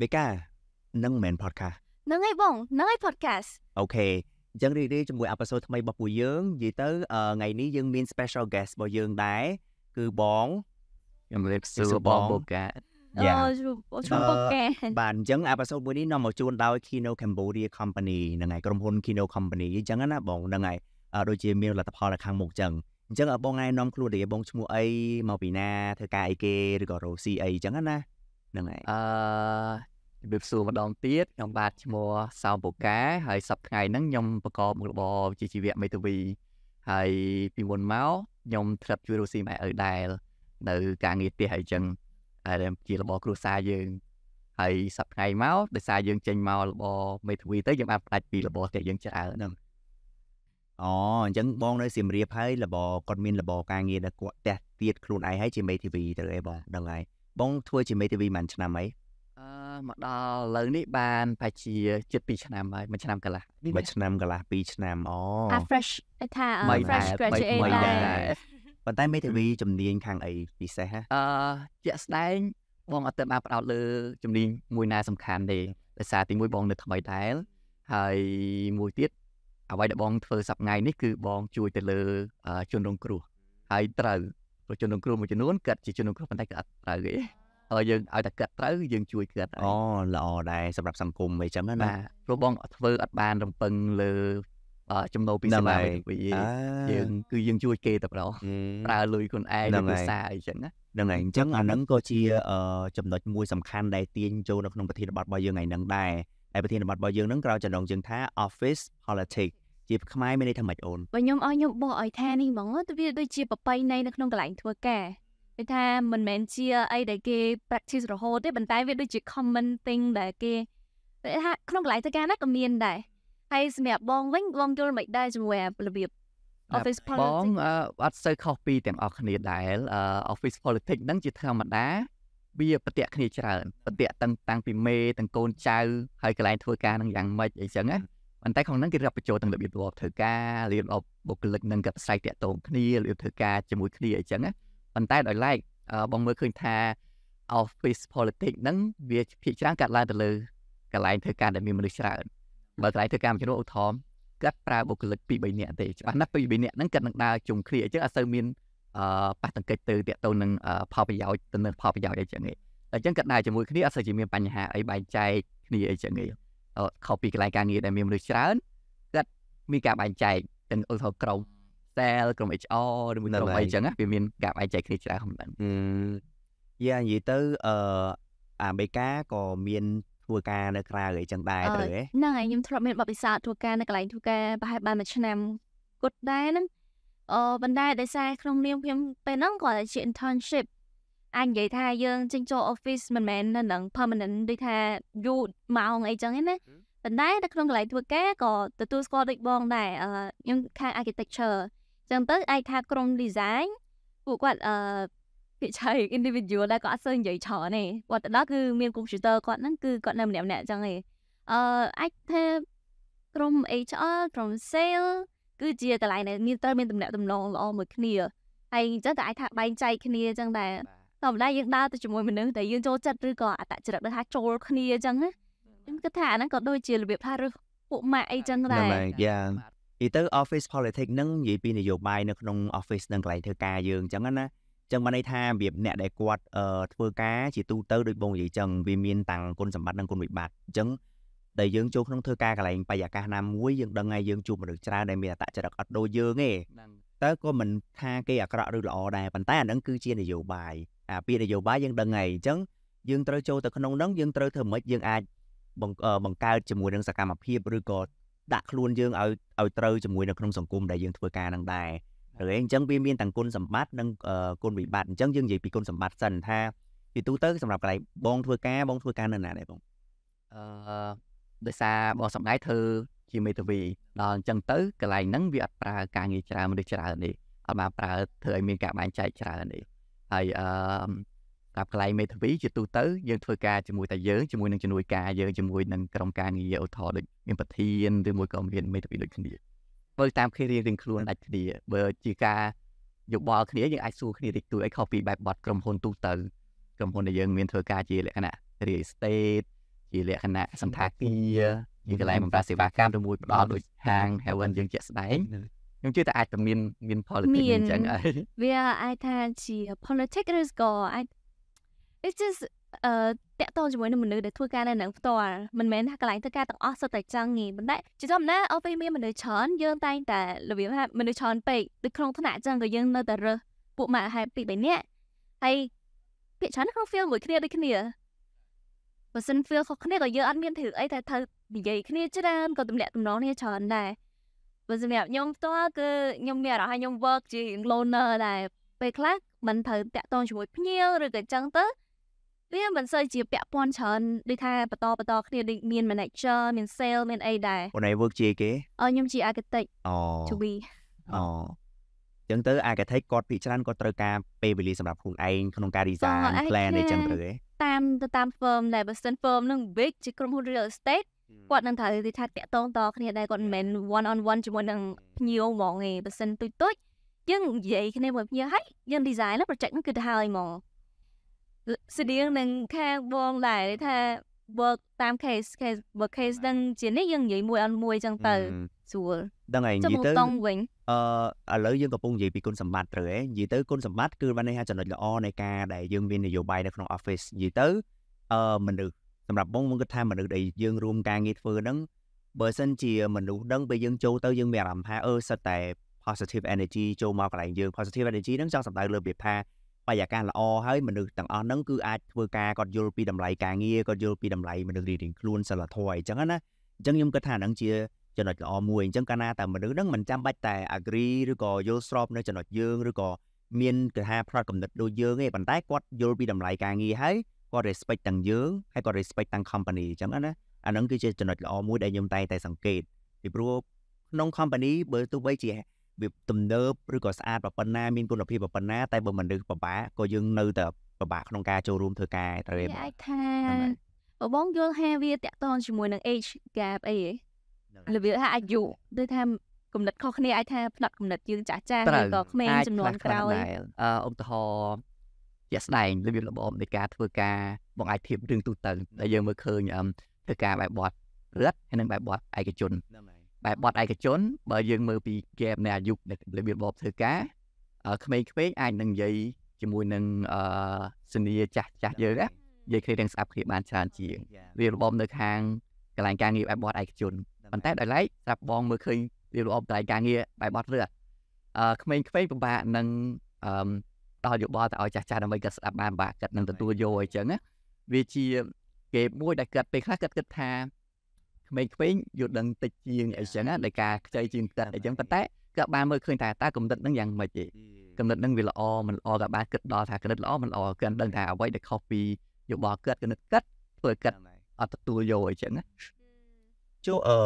បេកានឹងមិនមែន podcast នឹងហើយបងនឹងហើយ podcast អូខេអញ្ចឹងរីករាយជាមួយអបសូតថ្មីរបស់ពួកយើងនិយាយទៅថ្ងៃនេះយើងមាន special guest របស់យើងដែរគឺបងខ្ញុំរៀបសួរបងបូកាអូជួបបូកាបាទអញ្ចឹងអបសូតមួយនេះនាំមកជូនដោយ Kino Cambodia Company ហ្នឹងហើយក្រុមហ៊ុន Kino Company អញ្ចឹងណាបងហ្នឹងហើយដូចជាមានលទ្ធផលនៅខាងមុខអញ្ចឹងអញ្ចឹងបងឯងនាំខ្លួនទេបងឈ្មោះអីមកពីណាធ្វើការអីគេឬក៏រោស៊ីអីអញ្ចឹងណាហ្នឹងហើយអឺជំរាបសួរម្ដងទៀតខ្ញុំបាទឈ្មោះសោមពូកាហើយសប្ដថ្ងៃហ្នឹងខ្ញុំប្រកបមុខរបរជាជីវៈមេធាវីហើយពីមុនមកខ្ញុំធ្លាប់ជួយរស់ស៊ីម៉ែឪដែរនៅការងារផ្ទះអីចឹងហើយជារបរគ្រួសារយើងហើយសប្ដថ្ងៃមកដោយសារយើងចេញមករបរមេធាវីទៅយើងបានផ្លាច់ពីរបរផ្ទះយើងច្រើនហ្នឹងអូអញ្ចឹងបងនៅសៀមរាបហើយរបរគាត់មានរបរការងារដែរគាត់ផ្ទះទៀតខ្លួនឯងហើយជាមេធាវីទៅអីបងដឹងហើយបងធ្វើជាមេធាវីបានឆ្នាំអីអឺមកដល់ឥឡូវនេះបានប្រហែលជាជិត2ឆ្នាំហើយមួយឆ្នាំកន្លះមួយឆ្នាំកន្លះ2ឆ្នាំអូ fresh ថា fresh graduate ដែរប៉ុន្តែមេធាវីជំនាញខាងអីពិសេសហ៎អឺជាក់ស្ដែង បងអត់ទៅបានផ្ដោតលើជំនាញមួយណាសំខាន់ទេដោយសារទីមួយបង នៅថ្មីដែរហើយមួយទៀតអ្វីដែលបងធ្វើសប្ដងនេះគឺបងជួយទៅលើជនរងគ្រោះហើយត្រូវព្រោះជនរងគ្រោះមួយចំនួនគាត់ជាជនរងគ្រោះប៉ុន្តែគាត់អត់ត្រូវទេហើយយើងឲ្យតែគាត់ត្រូវយើងជួយគាត់អូល្អដែរសម្រាប់សង្គមអីចឹងណាព្រោះបងធ្វើអត់បានរំពឹងលើចំណូលពីសេវាវិទ្យាយើងគឺយើងជួយគេតែប្រោប្រើលុយខ្លួនឯងក្នុងភាសាអីចឹងណាហ្នឹងហើយអញ្ចឹងអាហ្នឹងក៏ជាចំណុចមួយសំខាន់ដែលទាញចូលនៅក្នុងប្រធានបទរបស់យើងថ្ងៃហ្នឹងដែរហើយប្រធានបទរបស់យើងហ្នឹងក្រៅចំណងជើងថា office politics ជាខ្មែរមានន័យថាម៉េចអូនបើខ្ញុំឲ្យខ្ញុំបោះឲ្យថានេះហ្មងទៅវាដូចជាប្របីនៃនៅក្នុងកន្លែងធ្វើការគេថាមិនមែនជាអីដែលគេ practice រហូតទេប៉ុន្តែវាដូចជា common thing ដែលគេថាក្នុងកន្លែងធ្វើការណាក៏មានដែរហើយសម្រាប់បងវិញបងយល់មិនដែរជាមួយរបៀប office politics បងអត់សូវខុសពីទាំងអស់គ្នាដែរ office politics ហ្នឹងជាធម្មតាវាប្រតិកគ្នាច្រើនប្រតិកតាំងតាំងពីមេទាំងកូនចៅហើយកន្លែងធ្វើការនឹងយ៉ាងម៉េចអីចឹងណាប៉ុន្តែក្នុងហ្នឹងគេរាប់បញ្ចូលទាំងរបៀបរបបធ្វើការរបៀបរបបបុគ្គលិកនិងក៏ស្រ័យតាក់ទងគ្នារបៀបធ្វើការជាមួយគ្នាអីចឹងណាប៉ុន្តែដោយឡែកបងមើលឃើញថា office politics ហ្នឹងវាភាគច្រើនកាត់ឡើងទៅលើកន្លែងធ្វើការដែលមានមនុស្សច្រើនបើកន្លែងធ្វើការមួយចំនួនឧទាហរណ៍គាត់ប្រើបុគ្គលិក2 3នាក់ទេច្បាស់ណាស់2 3នាក់ហ្នឹងគាត់នឹងដើរជុំគ្នាអញ្ចឹងអត់សូវមានអឺប៉ះទង្គិចទៅតាក់ទងនឹងផលប្រយោជន៍ទៅនឹងផលប្រយោជន៍អីចឹងទេអញ្ចឹងគាត់ដើរជាមួយគ្នាអត់សូវជាមានបញ្ហាអីបែកចែកគ្នាអីចឹងទេខុសពីកន្លែងការងារដែលមានមនុស្សច្រើនគាត់មានការបែងចែកទាំងឧទាហរណ៍ក្រុម sale ក្រុម HR ឬមួយក្រុមអីចឹងណាវាមានការបែងចែកគ្នាច្រើនហ្នឹងយ៉ានិយាយទៅអឺអាមេរិកាក៏មាន ធ្វើការនៅក្រៅអីចឹងដែរទៅហ្នឹងហើយខ្ញុំធ្លាប់មានបទពិសោធន៍ធ្វើការនៅកន្លែងធ្វើការប្រហែលបានមួយឆ្នាំគាត់ដែរហ្នឹងអឺបណ្ដាដោយសារក្នុងនាមខ្ញុំពេលហ្នឹងគាត់ជា internship អាចនិយាយថាយើងចេញចូល office មិនមែននៅនឹង permanent ដូចថាយូរម៉ោងអីចឹងឯណាប៉ុន្តែនៅក្នុងកន្លែងធ្វើការក៏ទទួលស្គាល់ដូចបងដែរខ្ញុំខាង architecture ចឹងទៅអាចថាក្រុម design ពួកគាត់អឺភាគច្រើន individual ដែរក៏អត់សូវនិយាយច្រើនទេគាត់ទៅដល់គឺមាន computer គាត់ហ្នឹងគឺគាត់នៅម្នាក់ម្នាក់ចឹងឯងអឺអាចថាក្រុម HR ក្រុម sale គឺជាកន្លែងដែលមានត្រូវមានតំណែងតំណងល្អមួយគ្នាហើយអញ្ចឹងតែអាចថាបែងចែកគ្នាចឹងដែរធម្មតាយើងដើរទៅជាមួយមនុស្សដែលយើងចូលចិត្តឬក៏អត្តចរិតដែលថាចូលគ្នាអញ្ចឹងណាខ្ញុំគិតថាអាហ្នឹងក៏ដូចជារបៀបថាឬពួកម៉ាក់អីចឹងដែរហ្នឹងយ៉ាងនិយាយទៅ office politics ហ្នឹងនិយាយពីនយោបាយនៅក្នុង office នឹងកន្លែងធ្វើការយើងអញ្ចឹងណាចឹងបានន័យថារបៀបអ្នកដែលគាត់ធ្វើការជាទូទៅដូចបងនិយាយចឹងវាមានតាំងគុណសម្បត្តិនិងគុណវិបត្តិអញ្ចឹងដែលយើងចូលក្នុងធ្វើការកន្លែងបរិយាកាសណាមួយយើងដឹងហើយយើងជួបមនុស្សច្រើនដែលមានអត្តចរិតអត់ដូចយើងទេតើក៏មិនថាគេអាក្រក់ឬល្អដែរប៉ុន្តែអានឹងគឺជានយោបាយអាពាក្យនយោបាយយើងដឹងហើយអញ្ចឹងយើងត្រូវចូលទៅក្នុងហ្នឹងយើងត្រូវធ្វើម៉េចយើងអាចបង្កើតជាមួយនឹងសកម្មភាពឬក៏ដាក់ខ្លួនយើងឲ្យឲ្យត្រូវជាមួយនៅក្នុងសង្គមដែលយើងធ្វើការនឹងដែរឬអញ្ចឹងវាមានទាំងគុណសម្បត្តិនិងគុណវិបត្តិអញ្ចឹងយើងនិយាយពីគុណសម្បត្តិសិនថា ពីទូទៅសម្រាប់កន្លែងបងធ្វើការបងធ្វើការនៅណាដែរបងអឺដោយសារបងសម្ដែងធ្វើជាមេធាវីដល់អញ្ចឹងទៅកន្លែងហ្នឹងវាអត់ប្រើការងារច្រើនមនុស្សច្រើននេះអត់បានប្រើធ្វើឲ្យមានការបែងចែកច្រើននេះហើយអឺតាមកន្លែងមេធាវីជាទូទៅយើងធ្វើការជាមួយតែយើងជាមួយនឹងជំនួយការយើងជាមួយនឹងក្រុមការងារអូថោដូចមានប្រធានឬមួយក៏មានមេធាវីដូចគ្នាបើតាមគេរៀងរៀងខ្លួនដាច់គ្នាបើជាការយោបល់គ្នាយើងអាចសួរគ្នាតិចតួចឲ្យខុសពីបែបបទក្រុមហ៊ុនទូទៅក្រុមហ៊ុនដែលយើងមានធ្វើការជាលក្ខណៈ real estate ជាលក្ខណៈសន្តាគារជាកន្លែងបម្រើសេវាកម្មឬមួយផ្ដល់ដូចហាង Heaven យើងជាក់ស្ដែងខ្ញុំជឿថាអាចតែមានមាន politics អញ្ចឹងហើយវាអាចថាជា politics ឬក៏អាច it's just អឺតាក់ទងជាមួយនឹងមនុស្សដែលធ្វើការនៅនឹងផ្ទាល់មិនមែនថាកន្លែងធ្វើការទាំងអស់សុទ្ធតែចឹងទេប៉ុន្តែជាធម្មតាអស់ពេលមានមនុស្សច្រើនយើងតែងតែរបៀបថាមនុស្សច្រើនពេកដូចក្នុងថ្នាក់ចឹងក៏យើងនៅតែរើសពួកម៉ាក់ហែពីរបីនាក់ហើយពាក្យច្រើនក្នុង film មួយគ្នាដូចគ្នាបើសិន feel ខុសគ្នាក៏យើងអត់មានធ្វើអីតែត្រូវនិយាយគ្នាច្រើនក៏ទម្លាក់ទំនងគ្នាច្រើនដែរបើសម្រាប់ខ្ញុំផ្ទាល់គឺខ្ញុំមានអារម្មណ៍ថាខ្ញុំ work ជា loner ដែរពេលខ្លះមិនត្រូវតាក់ទងជាមួយភ្ញៀវឬក៏ចឹងទៅវាមិនសូវជាពាក់ព័ន្ធច្រើនដូចថាបន្តបន្ត គ្នាដូចមាន manager មាន sale មានអីដែរអូនឯង work ជាគេអូខ្ញុំជា architect អូ to be អូចឹងទៅ architect គាត់ភាគច្រើនគាត់ត្រូវការពេលវេលាសម្រាប់ខ្លួនឯងក្នុងការ design plan អីចឹងទៅឯងតាមទៅតាម firm ដែល Boston firm នឹង big ជាក្រុមហ៊ុន real estate គាត់នឹងត្រូវរៀបថាតាក់តងតគ្នាដែរគាត់មិនមែន one on one ជាមួយនឹងភ្ញៀវហ្មងទេបើសិនទុយទុយយើងនិយាយគ្នាមួយភ្ញៀវហើយយើង design លើ project ហ្នឹងគឺទៅហើយហ្មងស្តីងនឹងខាងបងដែរថា work តាម case case work case នឹងជានេះយើងនិយាយមួយអនមួយចឹងទៅស្រួលដឹងហើយនិយាយទៅវិញអឺឥឡូវយើងកំពុងនិយាយពីគុណសម្បត្តិត្រូវហ៎និយាយទៅគុណសម្បត្តិគឺបានន័យថាចំណុចល្អនៃការដែលយើងមាននយោបាយនៅក្នុង office និយាយទៅអឺមនុស្សសម្រាប់បងបងគិតថាមនុស្សដែលយើងរួម ការងារធ្វើហ្នឹងបើសិនជាមនុស្សដឹងពេលយើងចូលទៅយើងមានអារម្មណ៍ថាអឺសិតតែ positive energy ចូលមកកន្លែងយើង positive energy ហ្នឹងចង់សំដៅលើពាក្យថាបរិយាកាសល្អហើយមនុស្សទាំងអស់ហ្នឹងគឺអាចធ្វើការគាត់យល់ពីតម្លៃការងារគាត់យល់ពីតម្លៃមនុស្សរៀងខ្លួនសិលធម៌អញ្ចឹងណាអញ្ចឹងខ្ញុំគិតថាហ្នឹងជាចំណុចល្អមួយអញ្ចឹងកាលណាតែមនុស្សហ្នឹងមិនចាំបាច់តែ agree ឬក៏យល់ស្រប នៅចំណុចយើងឬក៏មានគេថាផ្នត់កំណត់ដូចយើងទេប៉ុន្តែគាត់យល់ពីតម្លៃការងារហើយគាត់ respect ទាំងយើងហើយគាត់ respect ទាំង company អញ្ចឹងណាអានឹងគឺជាចំណុចល្អមួយដែលខ្ញុំតែងតែសង្កេតពីព្រោះក្នុង company បើទោះបីជាវាទំនើបឬក៏ស្អាតប៉ុណ្ណាមានគុណភាពប៉ុណ្ណាតែបើមនុស្សពិបាកក៏យើងនៅតែពិបាកក្នុងការចូលរួមធ្វើការត្រូវទេអាចថាបងយល់ថាវាតកតងជាមួយនឹង age gap អីរបៀបថាអាយុដូចថាគំនិតខុសគ្នាអាចថាផ្នត់គំនិតយើងចាស់ចាស់ឬក៏ក្មេងចំនួនក្រោយអឧទាហរណ៍ជាក់ស្ដែងរបៀបរបបនៃការធ្វើការបង្ហាញភាពរឿងទូទៅដែលយើងមើលឃើញធ្វើការបែបបត់រដ្ឋហើយនិងបែបបត់ឯកជនបែបបត់ឯកជន បើយើងមើលពីហ្គេមនៃអាយុរបៀបរបបធ្វើការក្មេងៗអាចនឹងនិយាយជាមួយនឹងអឺសនីចាស់ចាស់យើងណានិយាយគ្នាទាំងស្អាប់គ្នាបានច្រើនជាងវារបបនៅខាងកន្លែងការងារបែបបត់ឯកជនប៉ុន្តែដោយឡែកស្រាប់បងមើលឃើញវារបបកន្លែងការងារបែបបត់រដ្ឋអឺក្មេងៗពិបាកនឹងអឺដល់យោបល់ទៅឲ្យចាស់ចាស់ដើម្បីគាត់ស្ដាប់បានបាទគាត់នឹងទទួលយកអញ្ចឹងណាវាជាគេមួយដែលគាត់ពេលខ្លះគាត់គិតថាក្មេងៗយល់ដឹងតិចជាងអីចឹងណាដោយការខ្ចីជាងគាត់អីចឹងប៉ុន្តែគាត់បានមើលឃើញថាតើកំណត់នឹងយ៉ាងម៉េចទេកំណត់នឹងវាល្អមិនល្អក៏បានគិតដល់ថាកំណត់ល្អមិនល្អគាត់ដឹងថាអ្វីដែលខុសពីយោបល់គាត់កំណត់គាត់ធ្វើគាត់អត់ទទួលយកអីចឹងណាចុះអឺ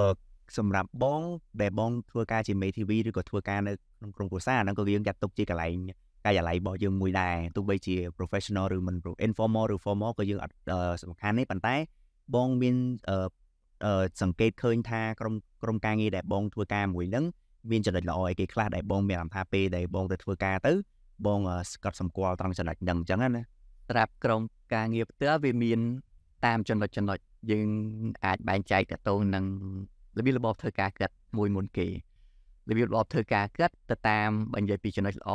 សម្រាប់បងដែលបង ធ្វើការជាមេធាវីឬក៏ធ្វើការនៅក្នុងក្រុមគ្រួសារហ្នឹងក៏យើងចាត់ទុកជាកន្លែងកាយឡ័យរបស់យើងមួយដែរទោះបីជា professional ឬមិន informal ឬ formal ក៏យើងអត់សំខាន់ទេប៉ុន្តែបងមានសង្កេតឃើញថាក្រុមក្រុមការងារដែលបង ធ្វើការមួយហ្នឹង មានចំណុចល្អឯគេខ្លះដែលបងមានអារម្មណ៍ថាពេលដែលបងទៅធ្វើការទៅបងស្កត់សម្គាល់ត្រង់ចំណុចហ្នឹងអញ្ចឹងណាត្រាប់ក្រុមការងារផ្ទះវាមានតាមចំណុចចំណុចយើងអាចបែងចែកទៅទៅនឹងរបៀបរបបធ្វើការគិតមួយមុនគេរបៀបរបបធ្វើការគិតទៅតាមបើនិយាយពីចំណុចល្អ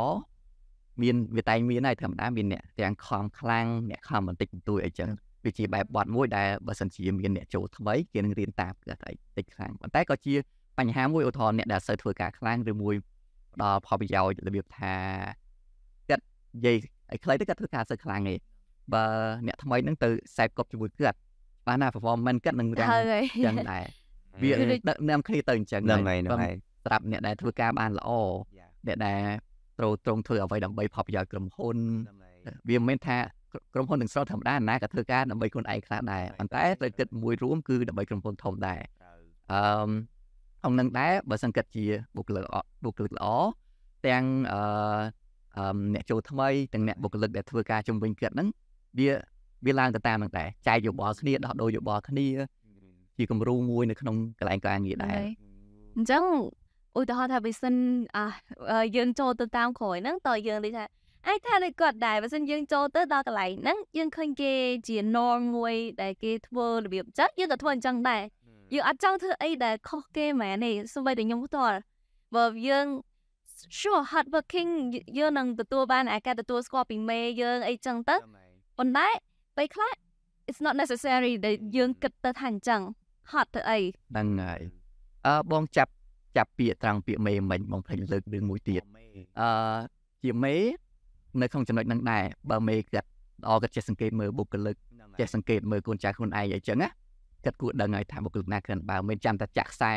មានវាតែងមានហើយធម្មតាមានអ្នកទាំងខំខ្លាំងអ្នកខំបន្តិចបន្តួចអីចឹងវាជាបែបបត់មួយដែលបើសិនជាមានអ្នកចូលថ្មីគេនឹងរៀនតាមគេថាតិចខ្លាំងប៉ុន្តែក៏ជាបញ្ហាមួយឧទាហរណ៍អ្នកដែលសូវធ្វើការខ្លាំងឬមួយផ្ដល់ផលប្រយោជន៍របៀបថាគាត់និយាយឲ្យខ្លីទៅគាត់ធ្វើការសូវខ្លាំងទេបើអ្នកថ្មីហ្នឹងទៅសែបកប់ជាមួយគាត់បានណា performance គាត់នឹងរាំងចឹងដែរវាដឹកនាំគ្នាទៅអញ្ចឹងហ្នឹងហើយហ្នឹងហើយសម្រាប់អ្នកដែលធ្វើការបានល្អអ្នកដែលត្រូវត្រង់ធ្វើអ្វីដើម្បីផលប្រយោជន៍ក្រុមហ៊ុនវាមិនមែនថាក្រុមហ៊ុនទាំងស្រុងធម្មតាណាក៏ធ្វើការដើម្បីខ្លួនឯងខ្លះដែរប៉ុន្តែត្រូវគិតមួយរួមគឺដើម្បីក្រុមហ៊ុនធំដែរអឺអង្គនឹងដែរបើសង្កត់ជាបុគ្គលិកបុគ្គលិកល្អទាំងអឺអ្នកចូលថ្មីទាំងអ្នកបុគ្គលិកដែលធ្វើការជំវិញគាត់ហ្នឹងវាវាឡើងទៅតាមនឹងដែរចែកយោបល់គ្នាដោះដូរយោបល់គ្នាជាគំរូមួយ នៅក្នុងកន្លែងការងារដែរអញ្ចឹងឧទាហរណ៍ថាបើសិនអាយើងចូលទៅតាមក្រោយហ្នឹងតើយើងនិយាយថាអាចថាដូចគាត់ដែរបើសិនយើងចូលទៅដល់កន្លែងហ្នឹងយើងឃើញគេជា norm មួយដែលគេធ្វើរបៀបចឹងយើងក៏ធ្វើអញ្ចឹងដែរយើងអត់ចង់ធ្វើអីដែលខុសគេមែនទេសូម្បីតែខ្ញុំផ្ទាល់បើយើង sure hard working យើងនឹងទទួលបានអាការទទួលស្គាល់ពីមេយើងអីចឹងទៅប៉ុន្តែពេលខ្លះ it's not necessary ដែលយើងគិតទៅថាអញ្ចឹង hard ទៅអីហ្នឹងហើយអឺបងចាប់ចាប់ពាក្យត្រង់ពាក្យមេមិញបងភ្លេចលើករឿងមួយទៀតអឺជាមេនៅក្នុងចំណុចហ្នឹងដែរបើមេគាត់ល្អគាត់ចេះសង្កេតមើលបុគ្គលិកចេះសង្កេតមើលកូនចៅខ្លួនឯងអីចឹងណាគាត់គួរដឹងហើយថាបុគ្គលិកណាគ្រាន់បើមិនចាំតែចាក់ខ្សែ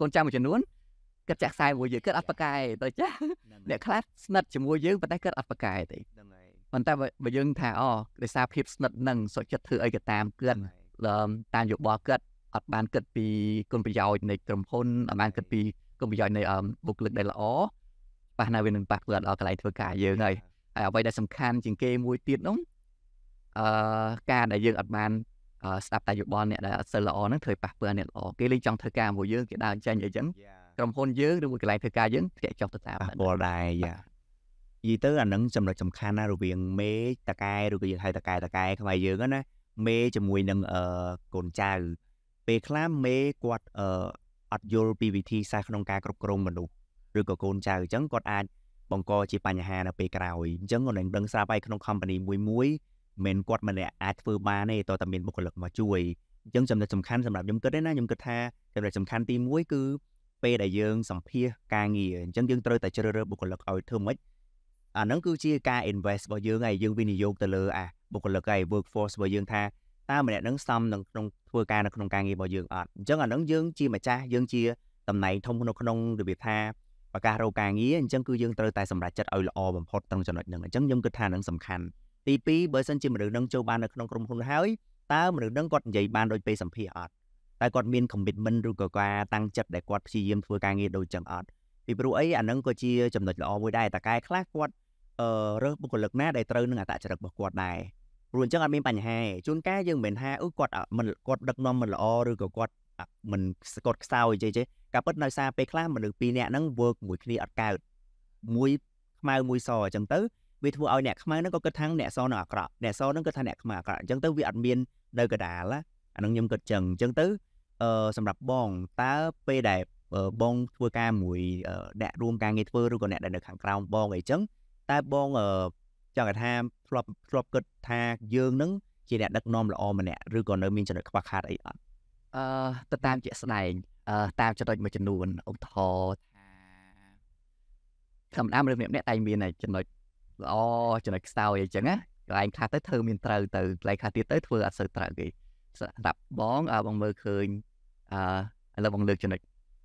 កូនចៅមួយចំនួនគាត់ចាក់ខ្សែមួយយើងគាត់អត់ប្រកែទៅចាអ្នកខ្លះស្និទ្ធជាមួយយើងប៉ុន្តែគាត់អត់ប្រកែទេប៉ុន្តែបើយើងថាអូដោយសារភាពស្និទ្ធនឹងសុខចិត្តធ្វើអីក៏តាមគាត់តាមយោបល់គាត់អត់បាន គិតពីគុណប្រយោជន៍នៃក្រុមហ៊ុនអត់បានគិតពីគុណប្រយោជន៍នៃបុគ្គលិកដែលល្អប៉ះណាវានឹងប៉ះផ្ទាល់ដល់កន្លែងធ្វើការយើងហើយហើយអ្វីដែលសំខាន់ជាងគេមួយទៀតនោះអឺការដែលយើងអត់បាន ស្ដាប់តែយោបល់អ្នកដែលអត់សូវល្អហ្នឹងធ្វើប៉ះពាល់អ្នកល្អគេលេងចង់ធ្វើការជាមួយយើងគេដើរចាញ់អីចឹងក្រុមហ៊ុនយើងឬមួយកន្លែងធ្វើការយើងធ្លាក់ចុះទៅតាមប៉ះពាល់ដែរយ៉ានិយាយទៅអានឹងចំណុចសំខាន់ណារវាងមេតកែឬក៏យើងហៅតកែតកែខ្មែរយើងណាមេជាមួយនឹងអឺកូនចៅពេលខ្លះមេគាត់អឺអត់យល់ពីវិធីសាស្ត្រក្នុងការគ្រប់គ្រងមនុស្សឬក៏កូនចៅអញ្ចឹងគាត់អាចបង្កជាបញ្ហានៅពេលក្រោយអញ្ចឹងគាត់នឹងដឹងស្រាប់ហើយក្នុង company មួយមួយមិនគាត់ម្នាក់អាចធ្វើបានទេតើតែមានបុគ្គលិកមកជួយអញ្ចឹងចំណុចសំខាន់សម្រាប់ខ្ញុំគិតទេណាខ្ញុំគិតថាចំណុចសំខាន់ទី1គឺពេលដែលយើង សម្ភាសការងារអញ្ចឹងយើងត្រូវតែជ្រើសរើសបុគ្គលិកឲ្យធ្វើម៉េចអាហ្នឹងគឺជាការ invest របស់យើងហើយយើងវិនិយោគទៅលើអាបុគ្គលិកហើយ workforce របស់យើងថាតើម្នាក់នឹងសមនឹងក្នុងធ្វើការនៅក្នុងការងាររបស់យើងអត់អញ្ចឹងអានឹងយើងជាម្ចាស់យើងជាតំណែងធំនៅក្នុងរបៀបថាប្រកាសរកការងារអញ្ចឹងគឺយើងត្រូវតែសម្រេចចិត្តឲ្យល្អបំផុតត្រង់ចំណុចហ្នឹងអញ្ចឹងខ្ញុំគិតថានឹងសំខាន់ទី2បើសិនជាមនុស្សនឹងចូលបាននៅក្នុងក្រុមហ៊ុនហើយតើមនុស្សនឹងគាត់និយាយបានដោយពេលសម្ភារអត់តើគាត់មាន commitment ឬក៏ការតាំងចិត្តដែលគាត់ព្យាយាមធ្វើការងារដូចចឹងអត់ពីព្រោះអីអានឹងក៏ជាចំណុចល្អមួយដែរតើកែខ្លះគាត់អឺរើសបុគ្គលិកណាដែលត្រូវនឹងអត្តចរិតរបស់គាត់ដែរព្រោះអញ្ចឹងអត់មានបញ្ហាជួនកាលយើងមិនមែនថាអូគាត់មិនគាត់ដឹកនាំមិនល្អឬក៏គាត់មិនគាត់ខ្សោយចេះចេះការពិតនៅ សារពេលខ្លះមនុស្សពីរនាក់ហ្នឹង work មួយគ្នាអត់កើតមួយខ្មៅមួយសអញ្ចឹងទៅវាធ្វើឲ្យអ្នកខ្មៅហ្នឹងក៏គិតថាអ្នកសនឹងអាក្រក់អ្នកសនឹងគិតថាអ្នកខ្មៅអាក្រក់អញ្ចឹងទៅវាអត់មាននៅកដាលអានឹងខ្ញុំគិតចឹងអញ្ចឹងទៅអឺសម្រាប់បងតើពេលដែលបងធ្វើការមួយអ្នករួមការងារធ្វើឬក៏អ្នកដែលនៅខាងក្រោមបងអីចឹងតើបងអឺចង់ថាធ្លាប់ធ្លាប់គិតថាយើងនឹង ជាអ្នកដឹកនាំល្អម្នាក់ឬក៏នៅមានចំណុចខ្វះខាតអីអត់អឺទៅតាមជាក់ស្ដែងអឺតាមចំណុចមួយចំនួនឧទាហរណ៍ថាធម្មតាមនុស្សម្នាក់តែមានចំណុចល្អចំណុចខ្សោយអីចឹងណាកន្លែងខ្លះទៅធ្វើមានត្រូវទៅកន្លែងខ្លះទៀតទៅធ្វើអត់សូវត្រូវគេសម្រាប់បងអើបងមើលឃើញអឺឥឡូវបងលើកចំណុច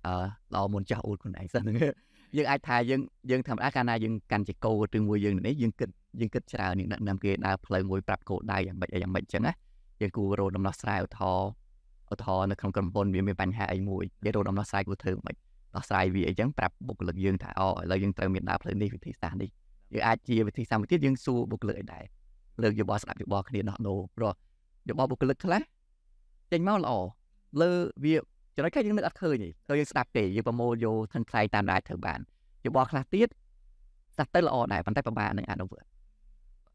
អឺល្អមុនចាស់អ៊ូតខ្លួនឯងសិនហ្នឹងយើងអាចថាយើងយើងធម្មតាកាលណាយើងកាន់ជាគោឬមួយយើងនេះយើងគិតយើងគិតច្រើនយើងដឹកនាំគេដើរផ្លូវមួយប្រាប់គោដៅយ៉ាងម៉េចយ៉ាងម៉េចអញ្ចឹងណាយើងគួររកដំណោះស្រាយឧទាហរណ៍ឧទាហរណ៍នៅក្នុងក្រុមហ៊ុនវាមានបញ្ហាអីមួយយើងរកដំណោះស្រាយគួរធ្វើម៉េចដោះស្រាយវាអីចឹងប្រាប់បុគ្គលិកយើងថាអូឥឡូវយើងត្រូវមានដើរផ្លូវនេះវិធីសាស្ត្រនេះយើងអាចជាវិធីសាស្ត្រមួយទៀតយើងសួរបុគ្គលិកឲ្យដែរលើកយោបល់ស្ដាប់យោបល់គ្នាដោះដូរព្រោះយោបល់បុគ្គលិកខ្លះចេញមកល្អលើវាចំណុចខ្លះយើងមិនអត់ឃើញទេហើយយើងស្ដាប់ទេយើងប្រមូលយកថនខ្លែងតាមដែលធ្វើបានយោបល់ខ្លះទៀតសាទៅល្អដែរប៉ុន្តែពិបាកនឹងអនុវត្ត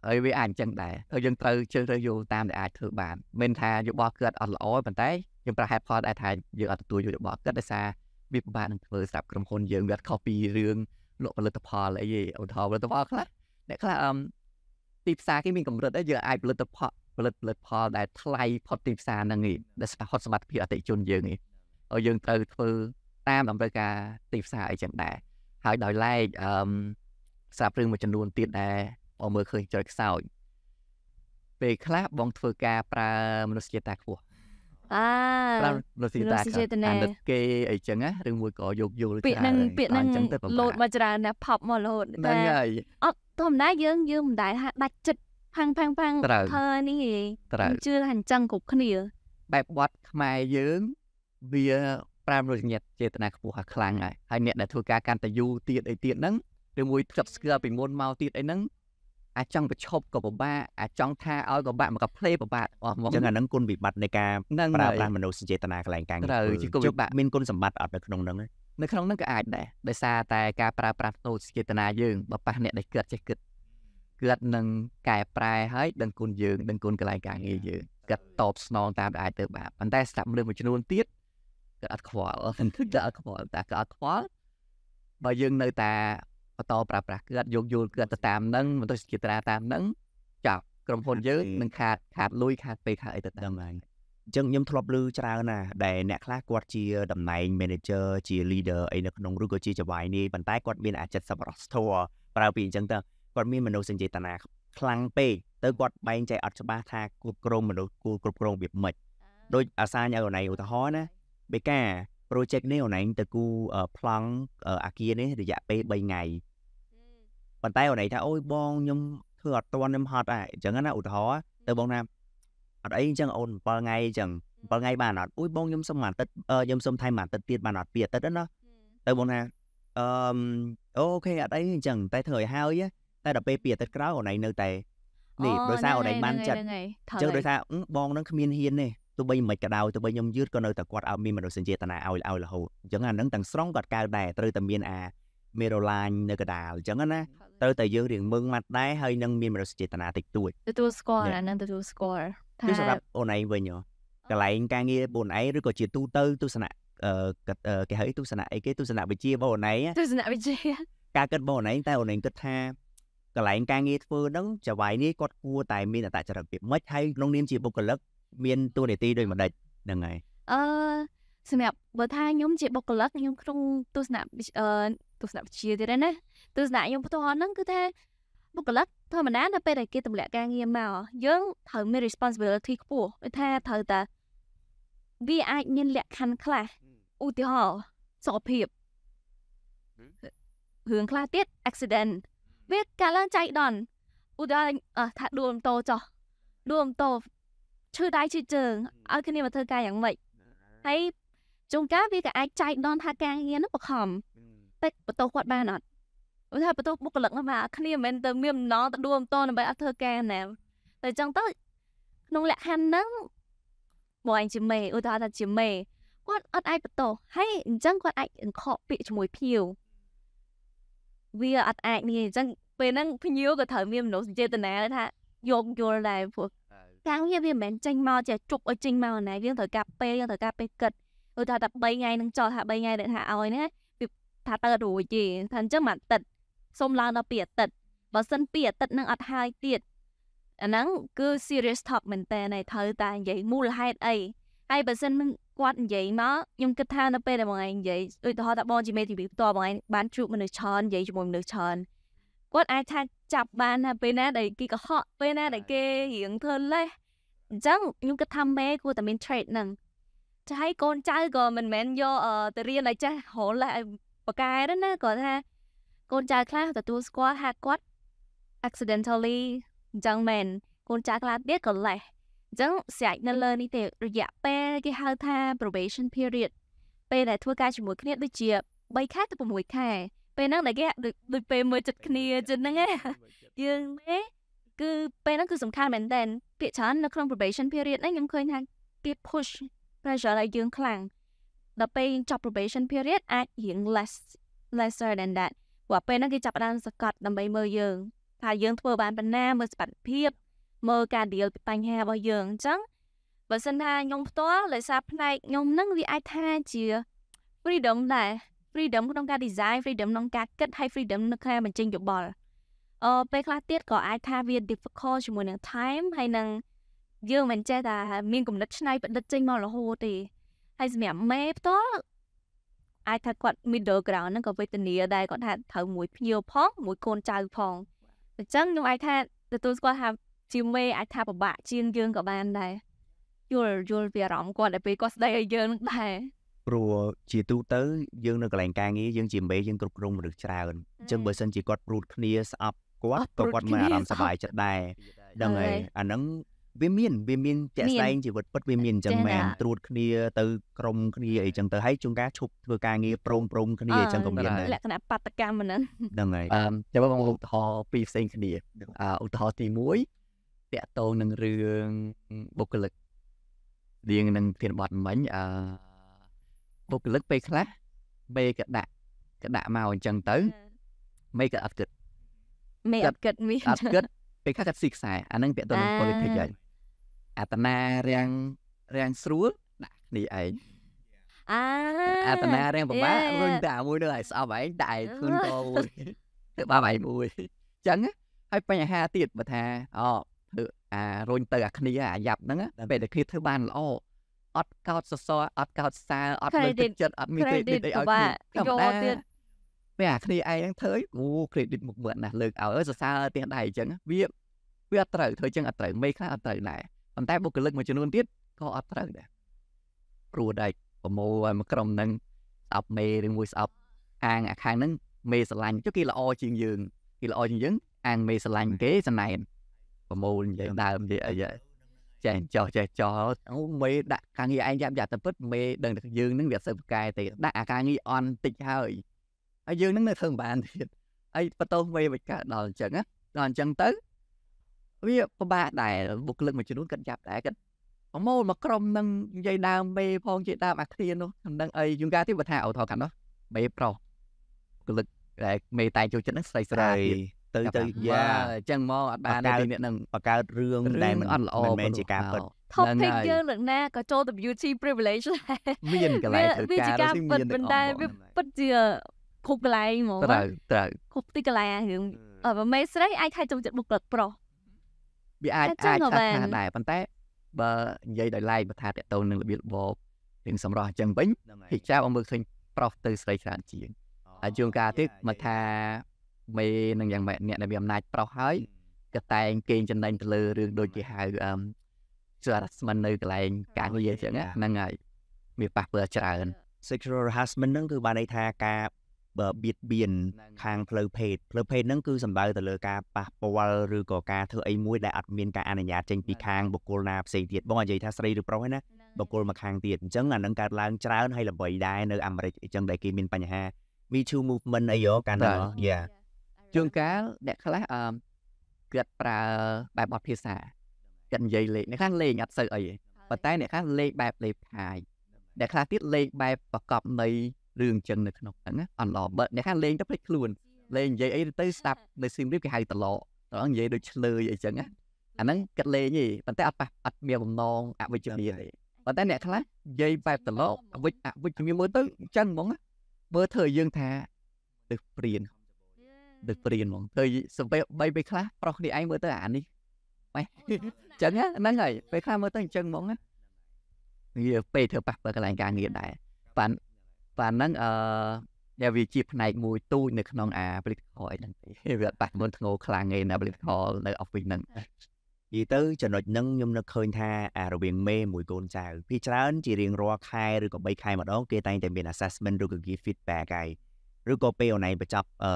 ហើយវាអាចអញ្ចឹងដែរហើយយើងត្រូវជ្រើសរើសយកតាមដែលអាចធ្វើបានមិនថាយោបល់គឺអត់អត់ល្អប៉ុន្តែយើងប្រហែលផលដែរថាយើងអត់ទទួលយកយោបល់គឺដោយសារវាពិបាកនឹងធ្វើស្រាប់ក្រុមហ៊ុនយើងវាអត់ខុសពីរឿងលក់ផលិតផលអីទេឧទាហរណ៍ផលិតផលខ្លះអ្នកខ្លះអឹមទីផ្សារគេមានកម្រិតដែរយើងអាចផលិតផលផលិតផលដែលថ្លៃផុតទីផ្សារហ្នឹងឯងដែលស្ថិតសម្បត្តិភាពអតិជនយើងឯងឲ្យយើងត្រូវធ្វើតាមតម្រូវការទីផ្សារអីចឹងដែរហើយដោយឡែកអឺសាប់រឿងមួយចំនួនទៀតដែរបងមើលឃើញចុចខ្សោយពេលខ្លះបងធ្វើការប្រើមនុស្សជាតិខ្ពស់អាប្រើមនុស្សជាតិអានិតគេអីចឹងណាឬមួយក៏យកយល់ច្រើនពាក្យហ្នឹងពាក្យហ្នឹងលោតមកច្រើនណាស់ផប់មកលោតហ្នឹងហើយអត់ធម្មតាយើង យើងមិនដែលហាក់ដាច់ចិត្តផាំងផាំងផាំងធ្វើនេះទេត្រូវជឿថាអញ្ចឹងគ្រប់គ្នាបែបបត់ខ្មែរយើងវាប្រាំរសញាតចេតនាខ្ពស់ហើយខ្លាំងហើយហើយអ្នកដែលធ្វើការកាន់តែយូរទៀតអីទៀតហ្នឹងឬមួយខ្ជិតស្គាល់ពីមុនមកទៀតអីហ្នឹងអាចចង់ប្រឈប់ក៏ពិបាកអាចចង់ថាឲ្យក៏បាក់មកកាផ្លេពិបាកអស់មកអញ្ចឹងអាហ្នឹងគុណវិបត្តិនៃការប្រើប្រាស់មនោសញ្ចេតនាកន្លែងការងារត្រូវជាគុណវិបត្តិមានគុណសម្បត្តិអត់នៅក្នុងហ្នឹងនៅក្នុងហ្នឹងក៏អាចដែរដោយសារតែការប្រើប្រាស់មនោសញ្ចេតនាយើងបើប៉ះអ្នកដែលគិតចេះគិតគឺអត់នឹងកែប្រែឲ្យដឹងគុណយើងដឹងគុណកន្លែងការងារយើងគាត់តបស្នងតាមដែលអាចទៅបានប៉ុន្តែ ស្ដាប់មនុស្សមួយចំនួនទៀតក៏អត់ខ្វល់ក៏អត់ខ្វល់តែក៏អត់ខ្វល់បើយើងនៅតែបន្តប្រើប្រាស់គឺអត់យោគយល់គឺអត់ទៅតាមនឹងមន្តសេចក្ដីតាមនឹងចាប់ក្រុមហ៊ុនយើងនឹងខាតខាតលុយខាតពេលខាតអីទៅតាមហ្នឹងអញ្ចឹងខ្ញុំធ្លាប់ឮច្រើនណាស់ដែលអ្នកខ្លះគាត់ជាតំណែង manager ជា leader អីនៅក្នុងឬក៏ជាចវាយនេះប៉ុន្តែគាត់មានអាចិតសប្បុរសធម៌ប្រើពីអញ្ចឹងទៅគាត់មានមនោសញ្ចេតនាខ្លាំងពេកទៅគាត់បែងចែកអត់ច្បាស់ថាគ្រប់គ្រងមនុស្សគូគ្រប់គ្រងវាមិនដូចអាសាញឲ្យណៃឧទាហរណ៍ណាបេកា project នេះអូនឯងទៅគូប្លង់អាគារនេះរយៈពេល3ថ្ងៃប៉ុន្តែអូនឯងថាអូយបងខ្ញុំធ្វើអត់ទាន់ខ្ញុំហត់ដែរអញ្ចឹងណាឧទាហរណ៍ទៅបងណាអត់អីអញ្ចឹងអូន7ថ្ងៃអញ្ចឹង7ថ្ងៃបានអត់អូយបងខ្ញុំសុំមួយអាទិត្យខ្ញុំសុំថែមមួយអាទិត្យទៀតបានអត់ពីអាទិត្យណាទៅបងណាអឺអូខេអត់អីអញ្ចឹងតែធ្វើឲ្យហើយតែដល់ពេលពីអាទិត្យក្រោយអូនឯងនៅតែនេះដោយសារអូនឯងបានចិត្តអញ្ចឹងដោយសារបងនឹងគ្មានហ៊ានទេទោះបីមិនក៏ដោយទោះបីខ្ញុំយឺតក៏នៅតែគាត់ឲ្យមានមនោសញ្ចេតនាឲ្យឲ្យរហូតអញ្ចឹងអានឹងទាំងស្រុងគាត់កើតដែរត្រូវតែមានអាមេរ៉ូឡាញនៅកដាលអញ្ចឹងណាត្រូវតែយើងរៀងមឹងម៉ាត់ដែរហើយនឹងមានមនោសញ្ចេតនាតិចតួចទទួលស្គាល់អានឹងទទួលស្គាល់គឺសម្រាប់អូនឯងវិញហ៎កន្លែងការងារបងឯងឬក៏ជាទូទៅទស្សនៈគេហៅទស្សនៈអីគេទស្សនៈវិជ្ជាបងអូនឯងទស្សនៈវិជ្ជាការគិតបងអូនឯងតែអូនឯងគិតថាកន្លែងការងារធ្វើហ្នឹងចវាយនេះគាត់គួរតែមានអត្តចរិតភាពម៉េចហើយក្នុងនាមជាបុគ្គលិកមានតួនាទីដូចម្ដេចហ្នឹងហើយអឺសម្រាប់បើថាខ្ញុំជាបុគ្គលិកខ្ញុំក្នុងទស្សនៈអឺទស្សនៈវិជ្ជាទៀតណាទស្សនៈខ្ញុំផ្ទាល់ហ្នឹងគឺថាបុគ្គលិកធម្មតានៅពេលដែលគេទម្លាក់ការងារមកយើងត្រូវមាន responsibility ខ្ពស់ដូចថាត្រូវតែវាអាចមានលក្ខខណ្ឌខ្លះឧទាហរណ៍សុខភាពរឿងខ្លះទៀត accident វាកើតឡើងចៃដន្យឧទាហរណ៍ថាដួលម៉ូតូចោះដួលម៉ូតូឈឺដៃឈឺជើងឲ្យគ្នាមកធ្វើការយ៉ាងម៉េចហើយជួនកាលវាក៏អាចចែកដនថាការងារនោះបខំតិចបន្ទោសគាត់បានអត់ឧទាហរណ៍បន្ទោសបុគ្គលិកនោះបានគ្នាមិនមែនទៅមានដំណងទៅដួលអំតដើម្បីអត់ធ្វើការណាតែអញ្ចឹងទៅក្នុងលក្ខខណ្ឌហ្នឹងបងអញជាមេឧទាហរណ៍ថាជាមេគាត់អត់អាចបន្ទោសហើយអញ្ចឹងគាត់អាចអង្ខកពាក្យជាមួយភៀវវាអត់អាចនេះអញ្ចឹងពេលហ្នឹងភៀវក៏ត្រូវមានមនោសញ្ចេតនាថាយោគយល់ដែរព្រោះការងារវាមិនមែនចេញមកចេះជប់ឲ្យចេញមកណាយើងត្រូវការពេលយើងត្រូវការពេលគិតឧទាហរណ៍ថា3ថ្ងៃនឹងចោលថា3ថ្ងៃដែលថាឲ្យណាវាថាទៅរួចទេថាអញ្ចឹងមួយអាទិត្យសូមឡើងដល់ពីអាទិត្យបើសិនពីអាទិត្យនឹងអត់ហើយទៀតអាហ្នឹងគឺ serious top មែនតើណៃត្រូវតែនិយាយមូលហេតុអីហើយបើសិនមិនគាត់និយាយមកខ្ញុំគិតថានៅពេលដែលបងឯងនិយាយឧទាហរណ៍ថាបងជីមេ TV ផ្ទាល់បងឯងបានជួបមនុស្សច្រើននិយាយជាមួយមនុស្សច្រើនគាត់អាចថាចាប់បានថាពេលណាដែលគេកុហកពេលណាដែលគេរៀងធ្វើលេសអញ្ចឹងខ្ញុំគិតថាមេគួរតែមាន trade ហ្នឹងចាឲ្យកូនចៅក៏មិនមែនយកទៅរៀនឲ្យចាស់រលលេសឲ្យបកែទេណាគាត់ថា កូនចៅខ្លះទទួលស្គាល់ថាគាត់ accidentally អញ្ចឹងមែនកូនចៅខ្លះទៀតក៏លេសអញ្ចឹងស្រេចនៅលើនេះទេរយៈពេលគេហៅថា probation period ពេលដែលធ្វើការជាមួយគ្នាដូចជា3ខែទៅ6ខែពេលហ្នឹងដែលគេដូចពេលមើលចិត្តគ្នាចឹងហ្នឹងឯងយើងទេគឺពេលហ្នឹងគឺសំខាន់មែនតើពាក្យច្រើននៅក្នុង probation period ហ្នឹងខ្ញុំឃើញថាគេ push pressure ឲ្យយើងខ្លាំងដល់ពេលយើងចប់ probation period អាចរៀង less lesser than that ព្រោះពេលហ្នឹងគេចាប់ផ្ដើមសកាត់ដើម្បីមើលយើងថាយើងធ្វើបានប៉ុណ្ណាមើលសមត្ថភាព មើលការ deal បញ្ហារបស់យើងអញ្ចឹងបើសិនថាខ្ញុំផ្ទាល់ដោយសារផ្នែកខ្ញុំហ្នឹងវាអាចថាជា freedom ដែរ freedom ក្នុងការ design freedom ក្នុងការគិតហើយ freedom នៅការបញ្ចេញយោបល់អឺពេលខ្លះទៀតក៏អាចថាវា difficult ជាមួយនឹង time ហើយនឹងយើងមិនចេះថាមានគំនិតឆ្នៃប្រឌិតចេញមករហូតទេហើយសម្រាប់មេផ្ទាល់អាចថាគាត់ middle ground ហ្នឹងក៏វេទនាដែរគាត់ថាត្រូវមួយភៀវផងមួយកូនចៅផងអញ្ចឹងខ្ញុំអាចថាទទួលស្គាល់ថាជាមេអាចថាពិបាកជាងយើងក៏បានដែរយល់យល់ពីអារម្មណ៍គាត់ដល់ពេលគាត់ស្ដីឲ្យយើងដែរព្រោះជាទូទៅយើងនៅកន្លែងការងារយើងជាមេយើងគ្រប់គ្រងមនុស្សច្រើនអញ្ចឹងបើសិនជាគាត់ព្រួតគ្នាស្អប់គាត់ក៏គាត់មានអារម្មណ៍សប្បាយចិត្តដែរហ្នឹងហើយអាហ្នឹងវាមានវាមានជាក់ស្ដែងជីវិតពិតវាមានអញ្ចឹងមែនត្រួតគ្នាទៅក្រុមគ្នាអីចឹងទៅហើយជួនកាលឈប់ធ្វើការងារព្រមព្រំគ្នាអញ្ចឹងក៏មានដែរលក្ខណៈបាតកម្មហ្នឹងហ្នឹងហើយអឺចាំបងឧទាហរណ៍ពីរផ្សេងគ្នាអឺឧទាហរណ៍ទី1តាក់ទងនឹងរឿងបុគ្គលិករៀងនឹងធានបត់មិញអឺបុគ្គលិកពេលខ្លះមេក៏ដាក់ក៏ដាក់មកអញ្ចឹងទៅមេក៏អត់គិតមេអត់គិតមានអត់គិតពេលខ្លះគាត់ស៊ីខ្សែអាហ្នឹងពាក់ទៅនឹង politics ហើយអត្តនារាំងរាំងស្រួលដាក់គ្នាឯងអាអត្តនារាំងពិបាករុញតែមួយនោះឲ្យស្អប់ឯងដាក់ឯងខ្លួនតមួយទៅបាបឯងមួយអញ្ចឹងហើយបញ្ហាទៀតបើថាអូធ្វើអារុញទៅអាគ្នាអាយ៉ាប់ហ្នឹងពេលតែគ្នាធ្វើបានល្អអត់កោតសរសើរអត់កោតសើអត់លើកទឹកចិត្តអត់មានក្រេឌីតអីឲ្យគ្នាធម្មតាពេលអាគ្នាឯងហ្នឹងធ្វើអូក្រេឌីតមុខមាត់ណាស់លើកឲ្យសរសើរទៀតដែរអញ្ចឹងវាវាអត់ត្រូវធ្វើអញ្ចឹងអត់ត្រូវមេខ្លះអត់ត្រូវដែរប៉ុន្តែបុគ្គលិកមួយចំនួនទៀតក៏អត់ត្រូវដែរព្រោះដែរប្រមូលឲ្យមួយក្រុមហ្នឹងស្អប់មេឬមួយស្អប់អាងអាខាងហ្នឹងមេស្រឡាញ់ចុះគេល្អជាងយើងគេល្អជាងយើង អាងមេស្រឡាញ់គេសណែនប្រមូលនិយាយដើមនិយាយអីចេះចោះចេះចោះអូមេដាក់ការងារឯងយ៉ាប់យ៉ាប់តែពិតមេដឹងតែយើងនឹងវាសើបកែទេដាក់អាការងារអន់តិចហើយហើយយើងនឹងនៅធ្វើមិនបានទៀតហើយបន្តមេមិនកើតដល់អញ្ចឹងណាដល់អញ្ចឹងទៅវាពិបាកដែរបុគ្គលិកមួយចំនួនគាត់យ៉ាប់ដែរគាត់ប្រមូលមកក្រុមនឹងនិយាយដើមមេផងជាដើមអាគ្រានោះខ្ញុំដឹងអីជួនកាលទៀតបើថាអូថោខាងនោះមេប្រុសបុគ្គលិកតែមេតែចូលចិត្តនឹងស្រីស្រីទៅទៅយ៉ាអញ្ចឹងមកអត់បានទេអ្នកនឹងបង្កើតរឿងដែលមិនអត់ល្អមិនមែនជាការពិត topic យើងលើកណាក៏ចូល the beauty privilege ដែរមានកន្លែងធ្វើការដែលមានប៉ុន្តែវាពិតជាគ្រប់កន្លែងហ្មងត្រូវត្រូវគ្រប់ទីកន្លែងរឿងអឺមេស្រីអាចថែចំចិត្តបុគ្គលិកប្រុសវាអាចអាចថាដែរប៉ុន្តែបើនិយាយដោយឡែកបើថាតកតូននឹងរបៀបបបរឿងសម្រាប់អញ្ចឹងវិញពីចាស់បងមើលឃើញប្រុសទៅស្រីច្រើនជាងហើយជួនកាលទៀតមកថាមេនឹងយ៉ាងម៉េចអ្នកដែលមានអំណាចប្រុសហើយក៏តែងគេងចំណេញទៅលើរឿងដូចគេហៅអឹម harassment នៅកន្លែងការងារចឹងហ្នឹងហើយវាប៉ះពាល់ច្រើន sexual harassment ហ្នឹងគឺបានន័យថាការបៀតបៀនខាងផ្លូវភេទផ្លូវភេទហ្នឹងគឺសំដៅទៅលើការប៉ះពាល់ឬក៏ការធ្វើអីមួយដែលអត់មានការអនុញ្ញាតចេញពីខាងបុគ្គលណាផ្សេងទៀតបងនិយាយថាស្រីឬប្រុសហ្នឹងណាបុគ្គលមកខាងទៀតអញ្ចឹងអានឹងកើតឡើងច្រើនហើយល្បីដែរនៅអាមេរិកអញ្ចឹងដែលគេមានបញ្ហា Me Too movement អីយោកាន់តែយ៉ាជួនកាលអ្នកខ្លះអឺគាត់ប្រើបែបបទភាសាគាត់និយាយលេខអ្នកខ្លះលេខអត់សូវអីទេប៉ុន្តែអ្នកខ្លះលេខបែបលេខខាយអ្នកខ្លះទៀតលេខបែបប្រកបនៃរឿងចឹងនៅក្នុងហ្នឹងណាអនឡបើអ្នកខ្លះលេងទៅភ្លេចខ្លួន លេងនិយាយអីទៅស្ដាប់នៅស៊ីមរៀបគេហៅតឡកតឡកនិយាយដូចឆ្លើយអីចឹងណាអាហ្នឹងគិតលេងទេប៉ុន្តែអត់ប៉ះអត់មានបំណងអវិជ្ជមានទេប៉ុន្តែអ្នកខ្លះនិយាយបែបតឡកអវិជ្ជអវិជ្ជមានមើលទៅចឹងហ្មងមើលធ្វើឲ្យយើងថាទឹកព្រៀនដឹកព្រានហ្មងទៅសពេលបីពេលខ្លះប្រុសគ្នាឯងមើលទៅអានេះម៉េះអញ្ចឹងហ្នឹងហើយពេលខ្លះមើលទៅអញ្ចឹងហ្មងណាងារពេលធ្វើប៉ះបើកន្លែងការងារដែរបានបានហ្នឹងអឺដែលវាជាផ្នែកមួយ ទូចនៅក្នុងអា political ហ្នឹងទេវាប៉ះមុនធ្ងោខ្លាំងឯណា political នៅ office ហ្នឹងនិយាយទៅចំណុចហ្នឹងខ្ញុំនឹកឃើញថាអារវាងមេមួយកូនចៅពីច្រើនជារៀងរាល់ខែឬក៏3ខែម្ដងគេតែងតែមាន assessment ឬក៏ give feedback ហើយឬក៏ពេលអនឡាញបញ្ចប់អឺ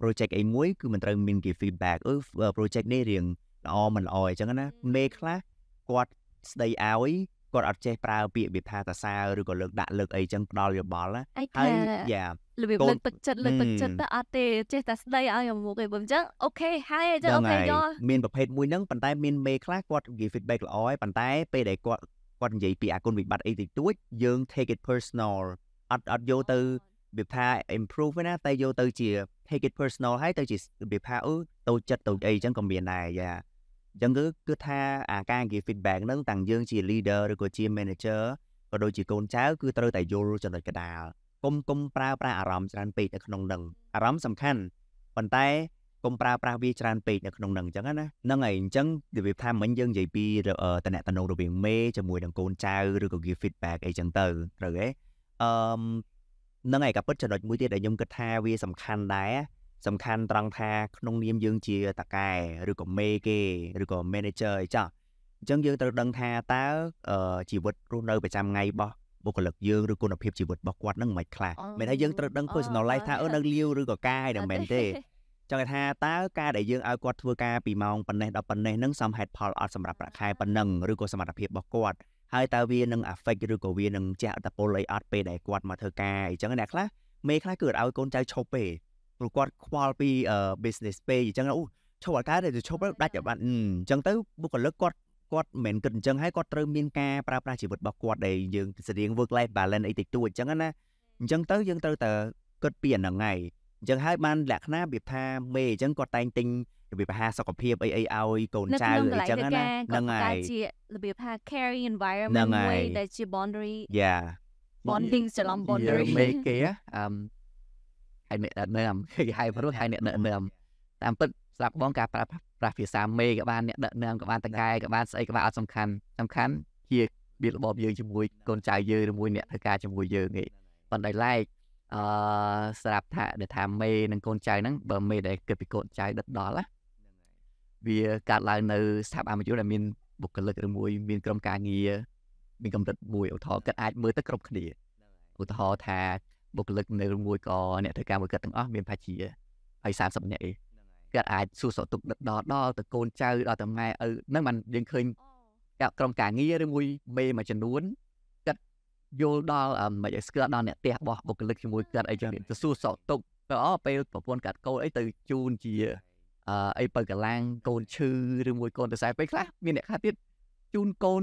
project អីមួយគឺមិនត្រូវមានគេ feedback អឺ project នេះរៀងល្អមិនល្អអញ្ចឹងណាមេខ្លះគាត់ស្ដីឲ្យគាត់អត់ចេះប្រើពាក្យវាថាតាសាឬក៏លើកដាក់លើកអីចឹងផ្ដាល់យោបល់ហើយយ៉ារបៀបលើកទឹកចិត្តលើកទឹកចិត្តតែអត់ទេចេះតែស្ដីឲ្យមកគេបើអញ្ចឹងអូខេហើយអញ្ចឹងអូខេយកមានប្រភេទមួយហ្នឹងប៉ុន្តែមានមេខ្លះគាត់និយាយ feedback ល្អហើយប៉ុន្តែពេលដែលគាត់គាត់និយាយពីអាគុណវិបត្តិអីតិចតួចយើង take it personal អត់អត់យកទៅវាថា improve ណាតែយកទៅជា take it personal ហើយទៅជារបៀបថាអឺតូចចិត្តតូចអីអញ្ចឹងក៏មានដែរយ៉ាអញ្ចឹងគឺគឺថាអាការនិយាយ feedback ហ្នឹងទាំងយើងជា leader ឬក៏ជា manager ក៏ដូចជាកូនចៅគឺត្រូវតែយល់ចំណុចកដាលកុំកុំប្រើប្រាស់អារម្មណ៍ច្រើនពេកនៅក្នុងនឹងអារម្មណ៍សំខាន់ប៉ុន្តែកុំប្រើប្រាស់វាច្រើនពេកនៅក្នុងនឹងអញ្ចឹងណាហ្នឹងហើយអញ្ចឹងរបៀបថាមិញយើងនិយាយពីតំណតំណងរវាងមេជាមួយនឹងកូនចៅឬក៏ give feedback អីចឹងទៅត្រូវទេអឺនឹងឯកពិតចំណុចមួយទៀតដែលខ្ញុំគិតថាវាសំខាន់ដែរសំខាន់ត្រង់ថា ក្នុងនាមយើងជាតកែឬក៏មេគេឬក៏ manager អីចាស់អញ្ចឹងយើងត្រូវដឹងថាតើជីវិតរស់នៅប្រចាំថ្ងៃរបស់បុគ្គលិកយើងឬគុណភាពជីវិតរបស់គាត់នឹងមិនខ្លះមិនថាយើងត្រូវដឹង personal life ថាអឺនៅលាវឬក៏កាយដែរមិនទេចង់ថាតើការដែលយើងឲ្យគាត់ធ្វើការពីម៉ោងប៉ុណ្ណេះដល់ប៉ុណ្ណេះនឹងសមហេតុផលអត់សម្រាប់ប្រាក់ខែប៉ុណ្ណឹងឬក៏សមត្ថភាពរបស់គាត់ហើយតើវានឹង affect ឬក៏វានឹងជះអត្តពលអីអត់ពេលដែលគាត់មកធ្វើការអញ្ចឹងអ្នកខ្លះមេខ្លះគឺអត់ឲ្យកូនចៅឈប់ទេព្រោះគាត់ខ្វល់ពី business pay អញ្ចឹងអូឈប់អត់ការទៅឈប់ដាច់អត់អញ្ចឹងទៅបុគ្គលិកគាត់គាត់មិនគិតអញ្ចឹងហើយគាត់ត្រូវមានការប្រើប្រាស់ជីវិតរបស់គាត់ដែលយើងស្រៀង work life balance អីតិចតួចអញ្ចឹងណាអញ្ចឹងទៅយើងត្រូវតែគិតពីអាហ្នឹងហើយអញ្ចឹងហើយបានលក្ខណៈរបៀបថាមេអញ្ចឹងគាត់តែងទិញរបៀបហាសុខភាពអីអីឲ្យកូនចៅអីចឹងណាហ្នឹងហើយជារបៀបថា carry environment មួយដែលជា boundary yeah bonding ច្រឡំ boundary មេគេអឹមហើយអ្នកដឹកនាំគេហៅព្រោះហើយអ្នកដឹកនាំតាមពិតស្រាប់បងការប្រើប្រាស់ភាសាមេក៏បានអ្នកដឹកនាំក៏បានតកែក៏បានស្អីក៏បានអត់សំខាន់សំខាន់ជារបៀបរបបយើងជាមួយកូនចៅយើងឬមួយអ្នកធ្វើការជាមួយយើងឯងប៉ុន្តែឡែកអឺស្រាប់ថាដែលថាមេនឹងកូនចៅហ្នឹងបើមេដែលគិតពីកូនចៅដិតដល់ណាវាកើតឡើងនៅស្ថាប័នមួយដែលមានបុគ្គលិកឬមួយមានក្រុមការងារមានកម្រិតមួយឧទាហរណ៍គាត់អាចមើលទៅគ្រប់គ្នាឧទាហរណ៍ថាបុគ្គលិកនៅមួយក៏អ្នកធ្វើការមួយគាត់ទាំងអស់មានប្រហែលជាហើយ30នាក់ឯងគាត់អាចសួរសុខទុក្ខដឹកដល់ដល់ទៅកូនចៅដល់តម៉ែឪហ្នឹងมันយើងឃើញក្រុមការងារឬមួយមេមួយចំនួនគាត់យល់ដល់មិនឲ្យស្គាល់ដល់អ្នកផ្ទះរបស់បុគ្គលិកជាមួយគាត់អីចឹងទៅសួរសុខទុក្ខទៅអពេលប្រពន្ធកាត់កូនអីទៅជូនជាអីបើកលាំងកូនឈឺឬមួយកូនទៅខ្សែពេកខ្លះមានអ្នកខ្លះទៀតជូនកូន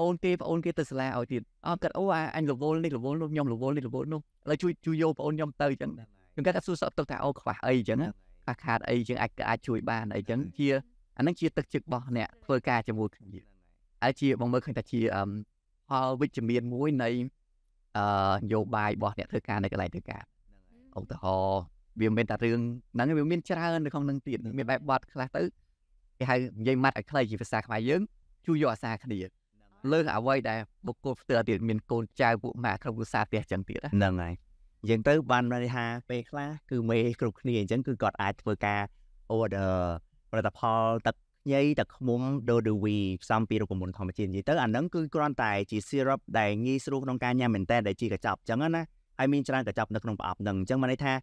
កូនគេប្អូនគេទៅសាលាឲ្យទៀតអើគាត់អូអញរវល់នេះរវល់នោះខ្ញុំរវល់នេះរវល់នោះឥឡូវជួយជួយយកប្អូនខ្ញុំទៅអញ្ចឹងខ្ញុំគាត់ថាសួរសក់ទុកថាអូខ្វះអីអញ្ចឹងខ្វះខាតអីអញ្ចឹងអាចអាចជួយបានអីអញ្ចឹងជាអានឹងជាទឹកចិត្តរបស់អ្នកធ្វើការជាមួយគ្នាហើយជាបងមើលឃើញថាជាផលវិជ្ជមានមួយនៃអឺនយោបាយរបស់អ្នកធ្វើការនៅកន្លែងធ្វើការឧទាហរណ៍វាមិនមែនតែរឿងហ្នឹងវាមានច្រើននៅក្នុងនឹងទៀតមានបែបបត់ខ្លះទៅគេហៅនិយាយម៉ាត់ឲ្យខ្លីជាភាសាខ្មែរយើង ជួយយកអាសាគ្នាលើសអ្វីដែលបុគ្គលផ្ទះទៀតមានកូនចៅពួកម៉ាក់ក្នុងគ្រួសារផ្ទះចឹងទៀតហ្នឹងហើយអញ្ចឹងទៅបានន័យថាពេលខ្លះគឺមេគ្រប់គ្នាអញ្ចឹងគឺគាត់អាចធ្វើការ order ផលិតផលទឹកញីទឹកឃ្មុំ Dodowi ផ្សំពីរូបមន្តធម្មជាតិនិយាយទៅអាហ្នឹងគឺគ្រាន់តែជា syrup ដែលងាយស្រួលក្នុងការញ៉ាំមែនតើដែលជាកញ្ចប់អញ្ចឹងណាហើយមានច្រើនកញ្ចប់នៅក្នុងប្រអប់ហ្នឹងអញ្ចឹងបានន័យថា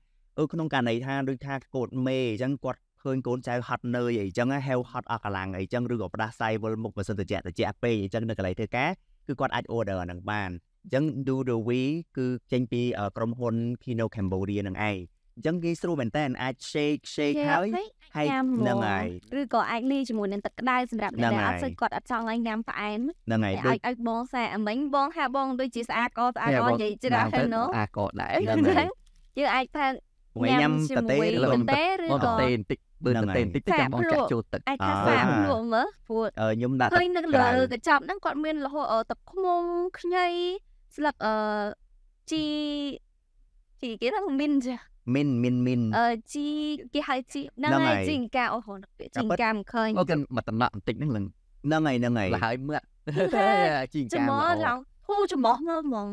ក្នុងករណីថាដូចថាកូនមេអញ្ចឹងគាត់ឃើញកូនចៅហត់នឿយអីចឹងហៅហត់អស់កម្លាំងអីចឹងឬក៏ផ្ដាសាយវល់មុខមិនសិនត្រជាក់ត្រជាក់ពេកអីចឹងនៅកន្លែងធ្វើការគឺគាត់អាច order ហ្នឹងបានអញ្ចឹង do the way គឺចេញពីក្រុមហ៊ុន Kino Cambodia នឹងឯងអញ្ចឹងគេស្រួលមែនតើអាច shake shake ហើយហើយនឹងហើយឬក៏អាចលាយជាមួយនឹងទឹកក្តៅសម្រាប់អ្នកដែលអត់ស្គាល់អត់ចង់ឡើងញ៉ាំផ្អែមហ្នឹងហើយឲ្យឲ្យបងសាអមិញបងហាបងដូចជាស្អាតក៏ស្អាតក៏និយាយច្រើនហ្នឹងអាក៏ដែរយើងអាចផានមួយញ៉ាំតាទេឬក៏តាទេឬក៏តាទេបន្តិចបើតាទេបន្តិចទៅចាំបងចាក់ចូលទឹកអាចថាសាភ្លក់មើលព្រោះខ្ញុំដាក់ទឹកហើយនៅលើកញ្ចប់ហ្នឹងគាត់មាន លហូតទឹកខ្មុំខ្ញីស្លឹកអឺជីជីគេថាមីនចាមីនមីនមីនអឺជីគេហៅជីហ្នឹងហើយជីងកាអូហូនជីងកាមិនឃើញអូគេមកតំណក់បន្តិចហ្នឹងហ្នឹងហើយហ្នឹងហើយហើយមើលជីងកាមកឡងធូរច្មោះមើលហ្មង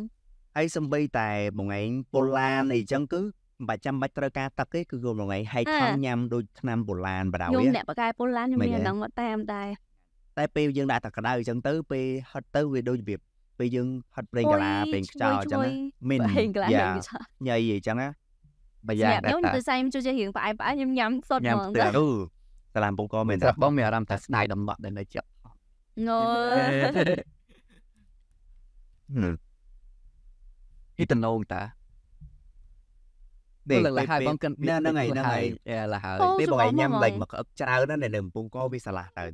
ហើយសំបីតែបងឯងប៉ូឡានអីចឹងគឺមិនបាច់ចាំបាច់ត្រូវការទឹកទេគឺយំមួយថ្ងៃហើយខំញ៉ាំដូចឆ្នាំបុរាណបណ្ដោយយំអ្នកបកែបុរាណខ្ញុំមានដឹងមកតាមដែរតែពេលយើងដាក់ទឹកក្តៅអញ្ចឹងទៅពេលហត់ទៅវាដូចរបៀបពេលយើងហត់ប្រេងកាឡាប្រេងខ្យល់អញ្ចឹងមានប្រេងកាឡាញ៉ៃអញ្ចឹងណាបើយ៉ាងដែរខ្ញុំទៅសៃខ្ញុំជួយរៀងផ្អែមផ្អែមខ្ញុំញ៉ាំសុតហ្មងទៅសាឡាមពងកមែនតែបងមានអារម្មណ៍ថាស្ដាយដំណក់នៅជាប់ងើហីតំណងតានេះលឹងលហើយបងកិនហ្នឹងហើយហ្នឹងហើយលះហើយពេលបងឯងញ៉ាំបែកមកអឹកច្រើនណាស់នៅកំពង់កោវាឆ្លាស់ទៅ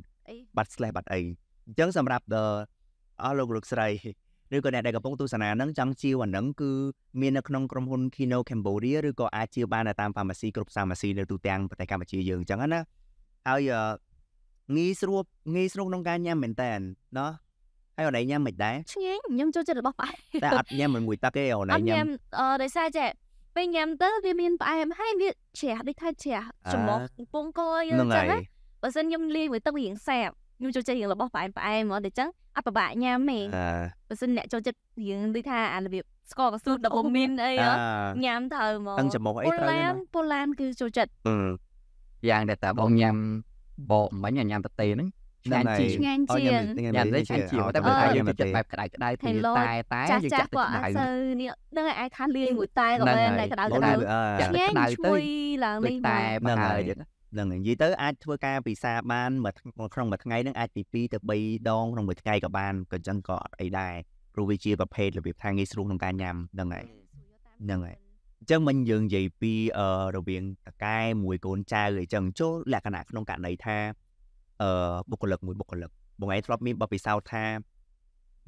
បាត់ស្លេះបាត់អីអញ្ចឹងសម្រាប់ដល់អស់លោកលោកស្រីឬក៏អ្នកដែលកំពុងទស្សនានឹងចង់ជាវអានឹងគឺមាននៅ ក្នុងក្រុមហ៊ុន Kino Cambodia ឬក៏អាចជាបាន តាម pharmacy គ្រប់ pharmacy នៅទូទាំងប្រទេសកម្ពុជាយើងអញ្ចឹងណាហើយងាយស្រួលងាយស្រួលក្នុងការញ៉ាំមែនតើណោះហើយអូនឯងញ៉ាំមិនដែរឆ្ងាញ់ខ្ញុំចូលចិត្តរបស់ប៉ែតែអត់ញ៉ាំមួយទឹកទេអូនឯងញ៉ាំអឺដោយសារចេះពេលញ៉ាំទៅវាមានផ្អែមហើយវាជ្រះដូចថាជ្រះចំមុខពងកយើងអញ្ចឹងណាបើសិនខ្ញុំលាយមួយទឹករៀងសាបខ្ញុំចូលចិត្តរៀងរបស់ផ្អែមផ្អែមហ្មងតែអញ្ចឹងអត់ប្របាក់ញ៉ាំទេបើសិនអ្នកចូលចិត្តរៀងដូចថាអារបៀបស្ករកស៊ូដបមីនអីញ៉ាំទៅហ្មងចំមុខអីត្រូវណាពូឡានគឺចូលចិត្តយ៉ាងដែលតាបងញ៉ាំបកមិញញ៉ាំប្រទេសហ្នឹងឆ្ងាញ់ជាងឆ្ងាញ់ជាងញ៉ាំនេះឆ្ងាញ់ជាងតែបើថាយើងចិត្តបែបក្តៅក្តៅតែតែយើងចាក់ទឹកក្តៅទៅនេះដឹងឯងថាលាយមួយតែក៏បានតែក្តៅក្តៅចាក់ក្តៅទៅឡើងនេះតែហ្នឹងហើយនឹងនិយាយទៅអាចធ្វើការពិសាបានមួយក្នុងមួយថ្ងៃនឹងអាចពី2ទៅ3ដងក្នុងមួយថ្ងៃក៏បានក៏ចឹងក៏អត់អីដែរព្រោះវាជាប្រភេទរបៀបថាងាយស្រួលក្នុងការញ៉ាំហ្នឹងហើយហ្នឹងហើយអញ្ចឹងមិញយើងនិយាយពីរវាងតកែមួយកូនចៅអីចឹងចូលលក្ខណៈក្នុងករណីថាអឺបុគ្គលិកមួយបុគ្គលិកបងឯងធ្លាប់មានបបិសោថា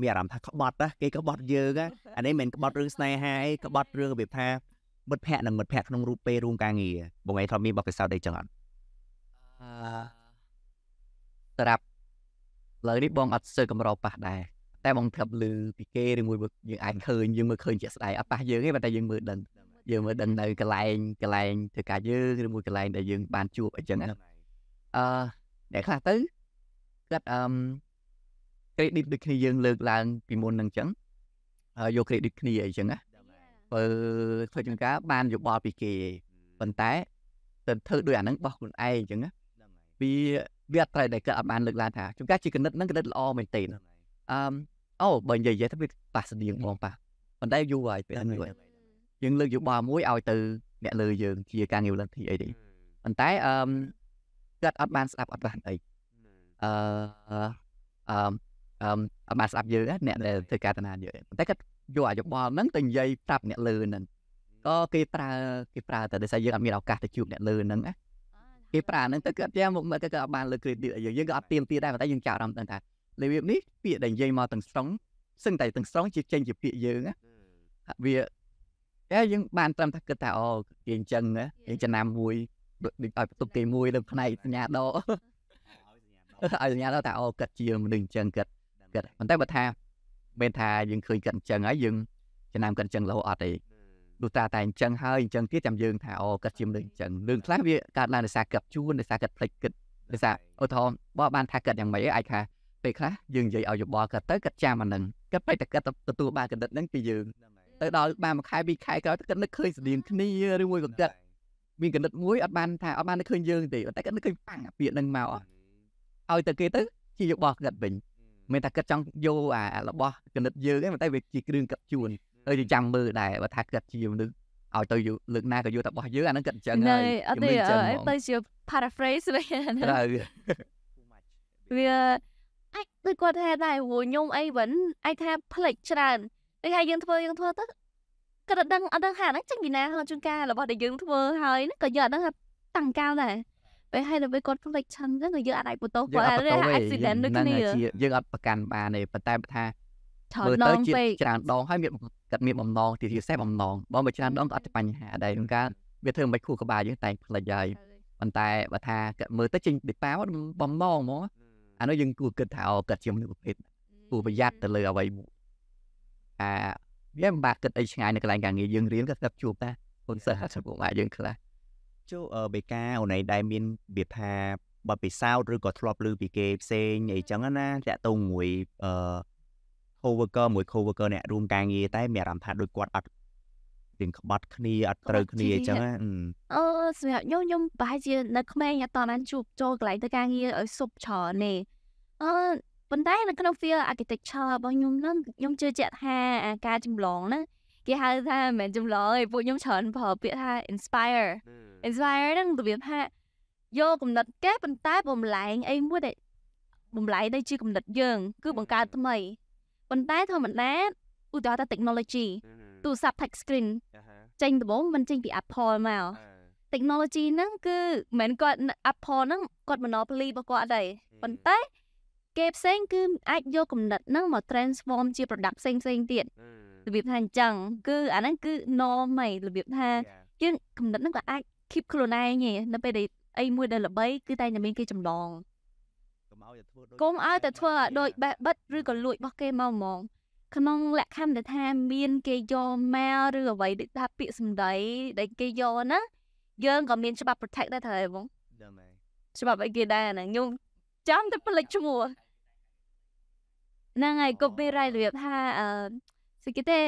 មានអារម្មណ៍ថាក្បត់ណាគេក្បត់យើងអានេះមិនក្បត់រឿងស្នេហាឯងក្បត់រឿងរបៀបថាមិត្តភ័ក្តិនិងមិត្តភ័ក្តិក្នុងរូបពេលរួមការងារបងឯងធ្លាប់មានបបិសោតអីចឹងអត់អឺសម្រាប់ឥឡូវនេះបងអត់សើកម្រប៉ះដែរតែបងធ្លាប់ឮពីគេឬមួយយើងអាចឃើញយើងមើលឃើញជាក់ស្ដែងអត់ប៉ះយើងទេតែយើងមើលដឹងយើងមើលដឹងនៅកន្លែងកន្លែងធ្វើការយើងឬមួយកន្លែងដែលយើងបានជួបអីចឹងណាអឺអ្នកខ្លះទៅគាត់អឺ credit ដូចគ្នាយើងលើកឡើងពីមុនហ្នឹងអញ្ចឹងយក credit គ្នាអីចឹងណាបើធ្វើចំការបានយោបល់ពីគេប៉ុន្តែទៅធ្វើដោយអាហ្នឹងរបស់ខ្លួនឯងអញ្ចឹងណាវាវាអត់ត្រូវដែលគាត់អត់បានលើកឡើងថាចំការជាគណិតហ្នឹងគណិតល្អមែនទេអឺអូបើនិយាយទៅវាប៉ះស្តៀងបងប៉ះប៉ុន្តែយូរហើយពេលហ្នឹងយើងលើកយោបល់មួយឲ្យទៅអ្នកលើយើងជាការងារលទ្ធិអីទេប៉ុន្តែអឺគាត់អត់បានស្ដាប់អត់បានអីអឺអឺអឺអត់បានស្ដាប់យើងអ្នកដែលធ្វើការតាយើងតែគាត់យកអាយោបល់ហ្នឹងទៅនិយាយប្រាប់អ្នកលើហ្នឹងក៏គេប្រើគេប្រើតែដោយសារយើងអត់មានឱកាសទៅជួបអ្នកលើហ្នឹងណាគេប្រើហ្នឹងទៅគាត់យ៉ាងមកមើលគាត់អត់បានលើ credit ឲ្យយើងយើងក៏អត់ទៀមទាដែរតែយើងចាក់អារម្មណ៍ថាលេវិបនេះពាក្យដែលនិយាយមកទាំងស្រុងសឹងតែទាំងស្រុងជាចេញជាពាក្យយើងណាវាតែយើងបានត្រឹមថាគិតថាអូគេអញ្ចឹងណាយើងចំណាំមួយដូចឲ្យបន្ទប់គេមួយនៅផ្នែកសញ្ញាដកឲ្យសញ្ញាដកតែអូគិតជាមនុស្សអញ្ចឹងគិតគិតប៉ុន្តែបើថាមិនថាយើងឃើញគិតអញ្ចឹងហើយយើងចំណាំគិតអញ្ចឹងលោអត់ទេដូចតាតែអញ្ចឹងហើយអញ្ចឹងទៀតចាំយើងថាអូគិតជាមនុស្សអញ្ចឹងរឿងខ្លះវាកើតឡើងដោយសារគិតជួនដោយសារគិតភ្លេចគិតដោយសារអូថោបើបានថាគិតយ៉ាងម៉េចអាចថាពេលខ្លះយើងនិយាយឲ្យយោបល់គាត់ទៅគាត់ចាំអានឹងគាត់ពេកតែគាត់ទទួលបានកម្រិតហ្នឹងពីយើង ទៅដល់បានមួយខែពីរខែក្រោយគាត់នឹកឃើញស្តៀងគ្នាឬមួយក៏គាត់មានកណិតមួយអត់បានថាអត់បានឃើញយើងទេតែគាត់នឹកឃើញប៉ាំងពាក្យហ្នឹងមកឲ្យតែគេទៅជារបស់គាត់វិញមិនថាគាត់ចង់យកអារបស់កណិតយើងទេតែវាជាគ្រឿងកាត់ជួនហើយចាំមើលដែរបើថាគាត់ជាមនុស្សឲ្យទៅលើកណាក៏យកតែរបស់យើងអាហ្នឹងគាត់អញ្ចឹងហើយអត់ទេទៅជា paraphrase វិញត្រូវវាអាចដូចគាត់ថាដែរព្រោះខ្ញុំអីវិញអាចថាផ្លេចច្រើនតែថាយើងធ្វើយើងធ្វើទៅក៏ដឹងអត់ដឹងថាហ្នឹងចេញពីណាហើយជួនកាលរបស់ដែលយើងធ្វើហើយហ្នឹងក៏យើងអត់ដឹងថាតាំងកាលដែរពេលហើយដល់ពេលគាត់ collection ហ្នឹងក៏យើងអត់អាចបន្ទោសគាត់ហើយ accident ដូចគ្នាយើងអត់ប្រកាន់បានទេប៉ុន្តែថាមើលទៅជាច្រើនដងហើយមានកាត់មានបំណងទីសេះបំណងបើមិនច្រើនដងក៏អត់បញ្ហាដែរក្នុងការវាធ្វើមិនខួរក្បាលយើងតែងផ្លិចហើយប៉ុន្តែបើថាមើលទៅចេញពីប៉ាវបំណងហ្មងអានោះយើងគួរគិតថាអូគាត់ជាមនុស្សប្រភេទគួរប្រយ័ត្នទៅលើអ្វីអាវាមិនបាក់គិតអីឆ្ងាយនៅកន្លែងការងារយើងរៀនក៏ស្ដាប់ជួបតាហ៊ុនសិស្សចំពោះម៉ាក់យើងខ្លះចូលបេកាអូនឯងដែលមានវាថាបបិសោតឬក៏ធ្លាប់ឮពីគេផ្សេងអីចឹងណាតាក់ទងមួយអឺ coworker មួយ coworker អ្នករួមការងារតែមានអារម្មណ៍ថាដូចគាត់អត់រៀងក្បត់គ្នា អត់ត្រូវគ្នាអញ្ចឹងអូសម្រាប់ខ្ញុំខ្ញុំប្រហែលជា នៅក្មេងអត់តបានជួបចូលកន្លែងធ្វើការងារឲ្យសុបច្រើនទេអឺប៉ុន្តែនៅក្នុង field architecture របស់ខ្ញុំហ្នឹងខ្ញុំជឿជាក់ថាការចម្លងហ្នឹងគេហៅថាមិនមែនចម្លងទេពួកខ្ញុំច្រើនប្រើពាក្យថា inspire inspire ហ្នឹងរបៀបថាយកគំនិតគេប៉ុន្តែបំលែងអីមួយដែលបំលែងទៅជាគំនិតយើង គឺបង្កើតថ្មីប៉ុន្តែធម្មតាឧទាហរណ៍ថា technology ទូរស័ព្ទ touch screen ចេញដំបូងមិនចេញពី Apple មក technology ហ្នឹងគឺមិនមែនគាត់ Apple ហ្នឹងគាត់ monopoly របស់គាត់ទេប៉ុន្តែគេផ្សេងគឺអាចយកគំនិតហ្នឹងមក transform ជា product ផ្សេងផ្សេងទៀតរបៀបថាអញ្ចឹងគឺអាហ្នឹងគឺ norm ហីរបៀបថាយើងគំនិតហ្នឹងក៏អាច keep ខ្លួនឯងហីនៅពេលដែលអីមួយដែលល្បីគឺតែតែមានគេចម្លងកុំឲ្យតែធ្វើដូចបេះបិទឬក៏លួចរបស់គេមកហ្មងក្នុងលក្ខខណ្ឌដែលថាមានគេយកមកឬអ្វីដូចថាពាក្យសម្ដី ដែលគេយកណាយើងក៏មានច្បាប់ protect ដែរត្រូវហ៎បងច្បាប់អីគេដែរណាខ្ញុំចាំតែផ្លិចឈ្មោះហ្នឹងហើយគប់មានរៃរបៀបថាអឺស្គីទេ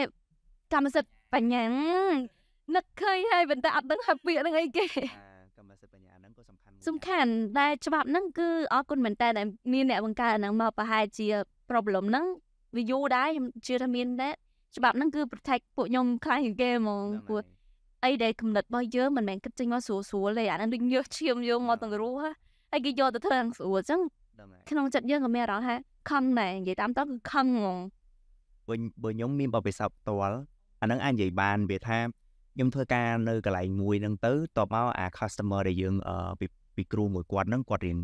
កម្មសិទ្ធិបញ្ញានឹកឃើញហើយប៉ុន្តែអត់ដឹងថាពាក្យហ្នឹងអីគេកម្មសិទ្ធិបញ្ញាហ្នឹងក៏សំខាន់សំខាន់ដែលច្បាប់ហ្នឹងគឺអរគុណមែនតើដែលមានអ្នកបង្កើតហ្នឹងមកប្រហែលជា problem ហ្នឹងវាយូរដែរខ្ញុំជឿថាមានដែរច្បាប់ហ្នឹងគឺ protect ពួកខ្ញុំខ្លាំងជាងគេហ្មងព្រោះអីដែលគំនិតរបស់យើងមិនមែនគិតចេញមកស្រួលស្រួលទេអាហ្នឹងដូចញើសឈាមយើងមកទាំងរੂហើយគេយកទៅធ្វើហ្នឹងស្រួលអញ្ចឹងក្នុងចិត្តយើងក៏មានអារម្មណ៍ថាខឹងដែរនិយាយតាមតើគឺខឹងហ្មងវិញបើខ្ញុំមានបបិសពផ្ទាល់អាហ្នឹងអាចនិយាយបានវាថាខ្ញុំធ្វើការនៅកន្លែងមួយហ្នឹងទៅតបមកអា customer ដែលយើងពីពីគ្រូមួយគាត់ហ្នឹងគាត់រៀង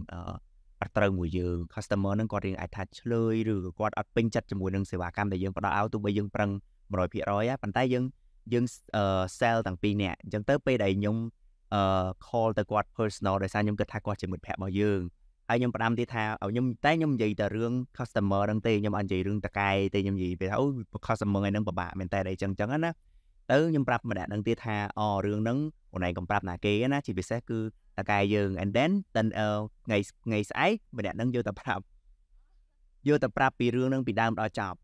អត់ត្រូវមួយយើង customer ហ្នឹងគាត់រៀងអាចថាឆ្លើយឬក៏គាត់អត់ពេញចិត្តជាមួយនឹងសេវាកម្មដែលយើងផ្ដល់ឲ្យទោះបីយើង ប្រឹង100%ហ៎ប៉ុន្តែយើងយើង sell ទាំងពីរនាក់អញ្ចឹងទៅពេលដែលខ្ញុំ call ទៅគាត់ personal ដោយសារខ្ញុំគិតថាគាត់ជាមិត្តភក្តិរបស់យើងហើយខ្ញុំផ្ដាំទៀតថាឲ្យខ្ញុំតែខ្ញុំនិយាយតែរឿង customer ហ្នឹងទេខ្ញុំអត់និយាយរឿងតកែទេខ្ញុំនិយាយពេលថាអូ customer ហ្នឹងពិបាកមែនតែអីចឹងចឹងណាទៅខ្ញុំប្រាប់ម្នាក់ហ្នឹងទៀតថាអូរឿងហ្នឹងអូនឯងកុំប្រាប់ណាគេណាជាពិសេសគឺតកែយើង and then តិនថ្ងៃថ្ងៃស្អែកម្នាក់ហ្នឹងយកតែប្រាប់យកតែប្រាប់ពីរឿងហ្នឹងពីដើមដល់ចប់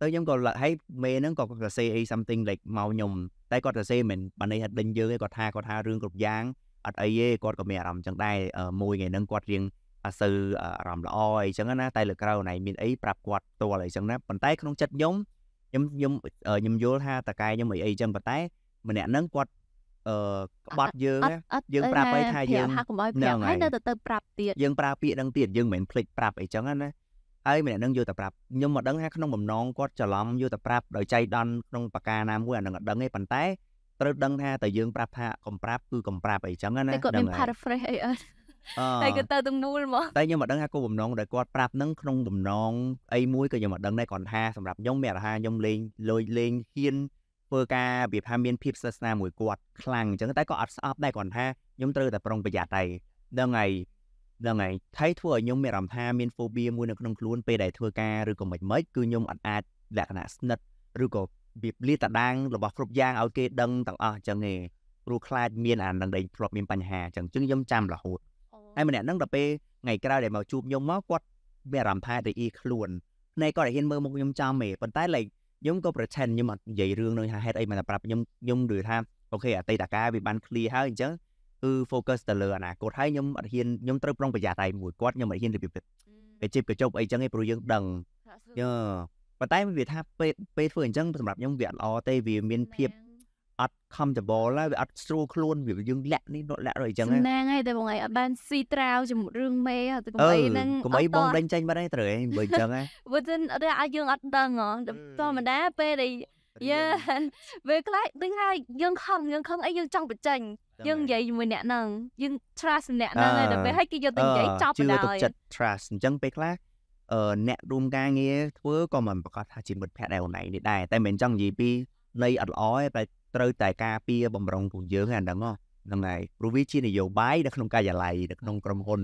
ទៅខ្ញុំក៏ហើយមេហ្នឹងក៏សរសេរអី something like មកខ្ញុំតែគាត់សរសេរមិនបើនេះហិតដេញយើងឯងគាត់ថាគាត់ថារឿងគ្រប់យ៉ាងអត់អីទេគាត់ក៏មានអារម្មណ៍ចឹងដែរមួយថ្ងៃហ្នឹងគាត់រៀងអសូវអារម្មណ៍ល្អអីចឹងណាតែលើក្រៅណៃមានអីប្រាប់គាត់ផ្ទាល់អីចឹងណាប៉ុន្តែក្នុងចិត្តខ្ញុំខ្ញុំខ្ញុំខ្ញុំយល់ថាតកែខ្ញុំអីអីចឹងប៉ុន្តែម្នាក់ហ្នឹងគាត់អឺក្បត់យើងយើងប្រាប់ឲ្យថាយើងហ្នឹងហើយនៅទៅទៅប្រាប់ទៀតយើងប្រើពាក្យហ្នឹងទៀតយើងមិនភ្លេចប្រាប់អីចឹងណាហើយម្នាក់ហ្នឹងយកទៅប្រាប់ខ្ញុំមិនដឹងថាក្នុងបំណងគាត់ច្រឡំយកទៅប្រាប់ដោយចៃដន្យក្នុងបកាណាមួយអានឹងអត់ដឹងទេប៉ុន្តែត្រូវដឹងថាតើយើងប្រាប់ថាកុំប្រាប់គឺកុំប្រាប់អីចឹងណាគាត់មាន paraphrase អីអត់តែគាត់ទៅទាំងនួលមកតែខ្ញុំមិនដឹងថាគោលបំណងដែលគាត់ប្រាប់នឹងក្នុងបំណងអីមួយក៏ខ្ញុំមិនដឹងដែរគាត់ថាសម្រាប់ខ្ញុំមានអាហារខ្ញុំលេងលុយលេងហ៊ានធ្វើការវាថាមានភាពសាសនាមួយគាត់ខ្លាំងអញ្ចឹងតែក៏អត់ស្អប់ដែរគាត់ថាខ្ញុំត្រូវតែប្រុងប្រយ័ត្នដែរដឹងហើយដឹងហើយថៃធ្វើឲ្យខ្ញុំមានអារម្មណ៍ថាមាន phobia មួយនៅក្នុងខ្លួនពេលដែលធ្វើការឬក៏មិនមិនគឺខ្ញុំអត់អាចលក្ខណៈស្និទ្ធឬក៏វាលាតដាងរបស់គ្រប់យ៉ាងឲ្យគេដឹងទាំងអស់អញ្ចឹងឯងព្រោះខ្លាចមានអានឹងដែលធ្លាប់មានបញ្ហាអញ្ចឹងជាងខ្ញុំចាំរហូតឯម្នាក់ហ្នឹងដល់ពេលថ្ងៃក្រោយដែលមកជួបខ្ញុំមកគាត់ មានអារម្មណ៍ថារីអ៊ីខ្លួនភ្នែកគាត់តែហ៊ានមើលមុខខ្ញុំចាំទេប៉ុន្តែលេខខ្ញុំក៏ pretend ខ្ញុំអត់និយាយរឿងនឹងថាហេតុអីមកប្រាប់ខ្ញុំខ្ញុំឮថាអូខេអតីតកាលវាបាន clear ហើយអញ្ចឹងគឺ focus ទៅលើអនាគតហើយខ្ញុំអត់ហ៊ានខ្ញុំត្រូវប្រុងប្រយ័ត្នតែមួយគាត់ខ្ញុំអត់ហ៊ានរបៀបទៅជិបកញ្ចប់អីចឹងឯងព្រោះយើងដឹងយើប៉ុន្តែវាថាពេលពេលធ្វើអញ្ចឹងសម្រាប់ខ្ញុំវាអត់ល្អទេវាមានភាពអត់ comfortable ហើយវាអត់ស្រួលខ្លួនវាយើងលាក់នេះលាក់រអីចឹងហ្នឹងហើយតែបងឯងអត់បានស៊ីត្រាវជាមួយរឿងមេតែកុំអីហ្នឹងកុំអីបងដេញចេញបាត់ហើយត្រូវឯងបើចឹងហ៎បើចឹងតែឲ្យយើងអត់ដឹងហ៎ធម្មតាពេលដែលយើពេលខ្លះដឹងហើយយើងខំយើងខំអីយើងចង់បញ្ចេញយើងនិយាយជាមួយអ្នកហ្នឹងយើង trust អ្នកហ្នឹងហើយដល់ពេលហើយគេយកទៅនិយាយចប់បណ្ដោយជឿទុកចិត្ត trust អញ្ចឹងពេលខ្លះអឺអ្នករួមការងារធ្វើក៏មិនប្រកាសថាជាមិត្តភក្តិដែរអូនឯងនេះដែរតែមិនចង់និយាយពីនៃអត់ល្អទេតែត្រូវតែការពារបំរុងពួកយើងអាហ្នឹងហ្នឹងហើយព្រោះវាជានយោបាយនៅក្នុងការិយាល័យនៅក្នុងក្រុមហ៊ុន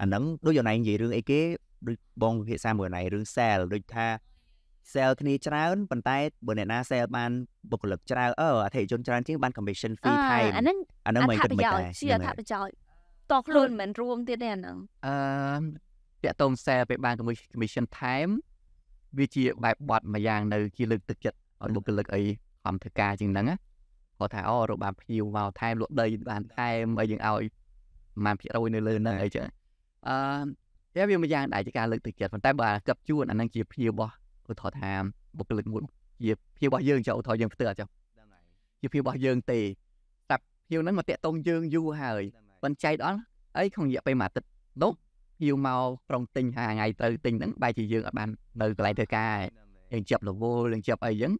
អាហ្នឹងដូចយ៉ាងណានិយាយរឿងអីគេដូចបងវិភាសាមួយណៃរឿង sell ដូចថា sell គ្នាច្រើនប៉ុន្តែបើអ្នកណា sell បានបុគ្គលិកច្រើនអឺអធិជនច្រើនជាងបាន commission fee ថែមអាហ្នឹងអាហ្នឹងមិនគិតមិនដែរជាអត្ថប្រយោជន៍តោះខ្លួនមិនរួមទៀតទេអាហ្នឹងអឺតកតង sell ពេលបាន commission time វាជាបែបបត់មួយយ៉ាងនៅគេលើកទឹកចិត្តឲ្យបុគ្គលិកអីកម្មធ្វើការជាងហ្នឹងគាត់ថាអូរកបានភៀវមកថែមលក់ដីបានថែមអីយើងឲ្យប្រហែល100%នៅលើហ្នឹងអីចឹងអឺតែវាមួយយ៉ាងដែរជាការលើកទឹកចិត្តប៉ុន្តែបើអាកឹបជួនអាហ្នឹងជាភៀវរបស់ឧទាហរណ៍ថាបុគ្គលិកមួយជាភៀវរបស់យើងចុះឧទាហរណ៍យើងផ្ទើចុះជាភៀវរបស់យើងទេតែភៀវហ្នឹងមកតាក់តងយើងយូរហើយប៉ុន្តែចែកដល់អីក្នុងរយៈពេលមួយអាទិត្យនោះភៀវមកប្រងទិញហាថ្ងៃត្រូវទិញហ្នឹងបែរជាយើងអត់បាននៅកន្លែងធ្វើការឯងជាប់រវល់យើងជាប់អីចឹង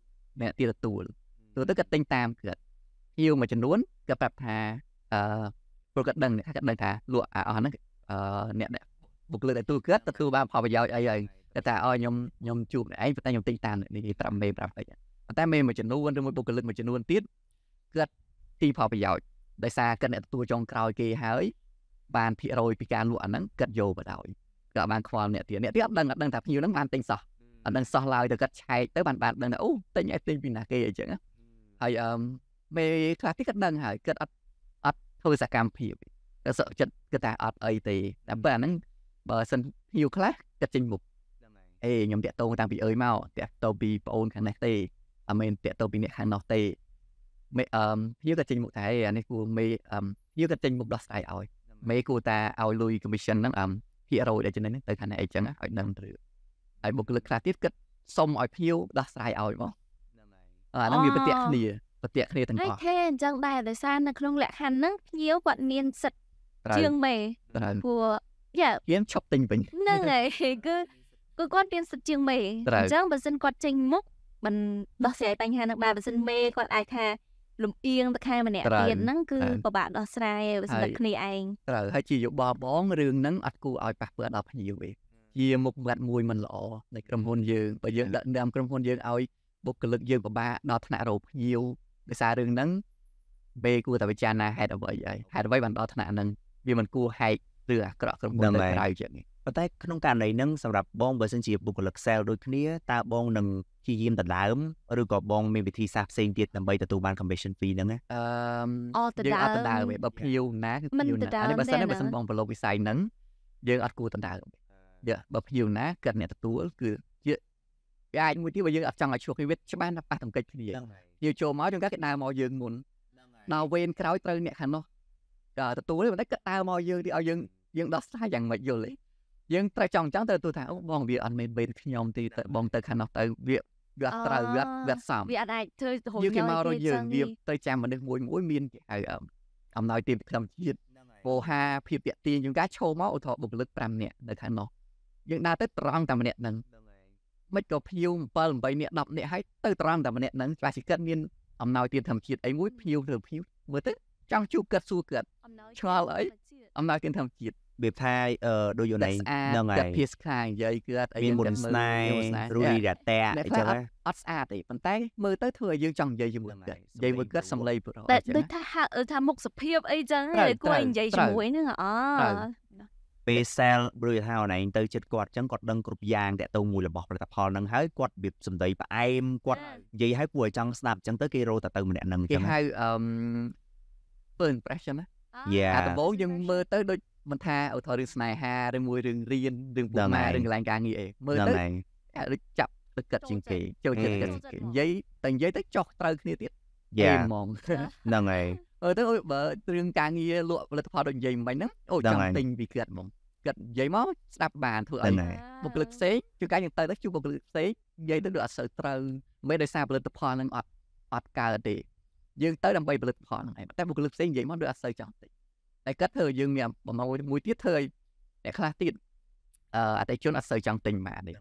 អ្នកទទួលទៅទៅគាត់ទិញតាមគាត់ភៀវមួយចំនួនគាត់ប្រាប់ថាអឺព្រោះគាត់ដឹងថាគាត់ដឹងថាលក់អាអស់ហ្នឹងអឺអ្នកបុគ្គលិកទទួលគាត់ទទួលបានផលប្រយោជន៍អីហើយគាត់ថាឲ្យខ្ញុំខ្ញុំជួបអ្នកឯងប៉ុន្តែខ្ញុំទិញតាមនេះប្រាប់មេប្រាប់អីប៉ុន្តែមេមួយចំនួនឬមួយបុគ្គលិកមួយចំនួនទៀតគាត់ទីផលប្រយោជន៍ដោយសារគាត់អ្នកទទួលចុងក្រោយគេហើយបានភាគរយពីការលក់អាហ្នឹងគាត់យកបដោយគាត់បានខ្វល់អ្នកទៀតអ្នកទៀតអត់ដឹងអត់ដឹងថាភ្ញៀវហ្នឹងបានទិញសោះអត់ដឹងសោះឡើយទៅគាត់ឆែកទៅបានបានដឹងថាអូទិញឯទិញពីណាគេអញ្ចឹងហើយអឺមេខ្លះទៀតគាត់ដឹងហើយគាត់អត់អត់ធ្វើសកម្មភាពគាត់សក់ចិត្តគាត់តែអត់អីទេតែបើអាហ្នឹងបើសិនហ៊ីវខ្លះគាត់ចេញមុខអេខ្ញុំតាក់តងតាំងពីអើយមកតាក់តងពីប្អូនខាងនេះទេអមែនតាក់តងពីអ្នកខាងនោះទេមេអឺហ៊ីវគាត់ចេញមុខតែអានេះគួរមេអឺហ៊ីវគាត់ចេញមុខដោះស្រាយឲ្យ មេគួរតែឲ្យលុយ commission ហ្នឹងអឺភាគរយដែលចំណេញទៅខាងណាអីចឹងឲ្យដឹងទៅហើយបុគ្គលិកខ្លះទៀតគិតសុំឲ្យភៀវដោះស្រាយឲ្យមកអាហ្នឹងវាប្រតិគ្នាប្រតិគ្នាទាំងអស់ហើយគេអញ្ចឹងដែរដោយសារនៅក្នុងលក្ខខណ្ឌហ្នឹងភៀវគាត់មានសិទ្ធជើងមេព្រោះយ៉ាខ្ញុំឈប់ទិញវិញហ្នឹងហើយគឺគឺគាត់មានសិទ្ធជើងមេអញ្ចឹងបើសិនគាត់ចេញមុខមិនដោះស្រាយបញ្ហានឹងដែរបើសិនមេគាត់អាចថាលំអៀងទៅខាងម្នាក់ទៀតហ្នឹងគឺពិបាកដោះស្រាយឯងបើសិនតែគ្នាឯងត្រូវហើយជាយោបល់បងរឿងហ្នឹងអត់គួរឲ្យប៉ះពាល់ដល់ភ្ញៀវទេយាមុខមាត់មួយមិនល្អនៃក្រុមហ៊ុនយើងបើយើងដឹកនាំក្រុមហ៊ុនយើងឲ្យបុគ្គលិកយើងពិបាកដល់ថ្នាក់រោភ្ញៀវដោយសាររឿងហ្នឹងពេលគួរតែពិចារណាហេតុអ្វីហើយហេតុអ្វីបានដល់ថ្នាក់ហ្នឹងវាមិនគួរហែកឬអាក្រក់ក្រុមហ៊ុនទៅក្រៅជាងនេះប៉ុន្តែក្នុងករណីហ្នឹងសម្រាប់បងបើសិនជាបុគ្គលិក sale ដូចគ្នាតើបងនឹងព្យាយាមដណ្ដើមឬក៏បងមានវិធីសាស្ត្រផ្សេងទៀតដើម្បីទទួលបាន commission fee ហ្នឹងណាអឺយើងអត់ដណ្ដើមទេបើភ្ញៀវណាគឺភ្ញៀវណាអានេះបើសិនបើសិនបងប្រឡូកវិស័យហ្នឹងយើងអត់គួរដណ្ដើមយកបើភ្ញៀវណាគិតអ្នកទទួលគឺជាវាអាចមួយទៀតបើយើងអត់ចង់ឲ្យឈ្លោះគ្នាវាច្បាស់ណាស់ប៉ះទង្គិចគ្នាភ្ញៀវចូលមកជួនកាលគេដើរមកយើងមុនដល់វេនក្រោយត្រូវអ្នកខាងនោះក៏ទទួលទេមិនដឹងគិតដើរមកយើងទីឲ្យយើងយើងដោះស្រាយយ៉ាងម៉េចយល់ទេយើងត្រូវចង់ចង់ត្រូវទទួលថាអូបងវាអត់មែនវេនខ្ញុំទេតែបងទៅខាងនោះទៅវាវាអត់ត្រូវវាវាសំវាអត់អាចធ្វើរហូតយើងមករត់យើងវាទៅចាំមនុស្សមួយមួយមានគេហៅអំណោយទាបក្នុងជាតិពោហាភាពតាក់ទាញយើងកាឈោមកឧទាហរណ៍បុគ្គលិក5នាក់នៅខាងនោះយើងដើរទៅត្រង់តែម្នាក់ហ្នឹងមិនក៏ភៀវ7 8នាក់10នាក់ហើយទៅត្រង់តែម្នាក់ហ្នឹងខ្លះជាគិតមានអំណោយទានធម្មជាតិអីមួយភៀវឬភៀវមើលទៅចង់ជួបគាត់សួរគាត់ឆ្ងល់អីអំណោយទានធម្មជាតិវាថាអឺដូចយូរណៃហ្នឹងហើយគាត់ភាសខានិយាយគាត់អីមានមុនស្នេហ៍រូលីរតៈអញ្ចឹងអត់ស្អាតទេប៉ុន្តែ មើលទៅធ្វើឲ្យយើងចង់និយាយជាមួយគាត់និយាយមួយគាត់សំឡេងប្រហែលតែដូចថាថាមុខសភាពអីចឹងគាត់និយាយជាមួយហ្នឹងអពេល sell ឬហៅណែទៅចិត្តគាត់អញ្ចឹងគាត់ដឹងគ្រប់យ៉ាងតាក់ទងមួយរបស់ផលិតផលហ្នឹងហើយគាត់របៀបសំដីផ្អែមគាត់និយាយឲ្យពួកឲ្យចង់ស្ដាប់អញ្ចឹងទៅគេរោតែទៅម្នាក់ហ្នឹងអញ្ចឹងគេហៅអឺ first impression ណាអាដំបូងយើងមើលទៅដូចមិនថាអូថរឿងស្នេហាឬមួយរឿងរៀនរឿងពុកម៉ែរឿងកន្លែងការងារអីមើលទៅអាចដូចចាប់ទៅកឹកជាងគេចូលចិត្តកឹកជាងគេនិយាយតែនិយាយទៅចោះត្រូវគ្នាទៀតយាហ្មងហ្នឹងហើយអើទៅអូយបើរឿងការងារលក់ផលិតផលដូចនិយាយមិញហ្នឹងអូចង់ទិញពីគាត់ហ្មងគិតនិយាយមកស្ដាប់បានធ្វើអីបុគ្គលិកផ្សេងជួនកាលយើងទៅទៅជួបបុគ្គលិកផ្សេងនិយាយទៅដូចអត់សូវត្រូវមិនដោយសារផលិតផលនឹងអត់អត់កើតទេយើងទៅដើម្បីផលិតផលហ្នឹងឯងតែបុគ្គលិកផ្សេងនិយាយមកដូចអត់សូវចង់តិចតែគាត់ធ្វើយើងមានបំណុលមួយទៀតធ្វើឲ្យអ្នកខ្លះទៀតអឺអតិជនអត់សូវចង់ទិញបានទេ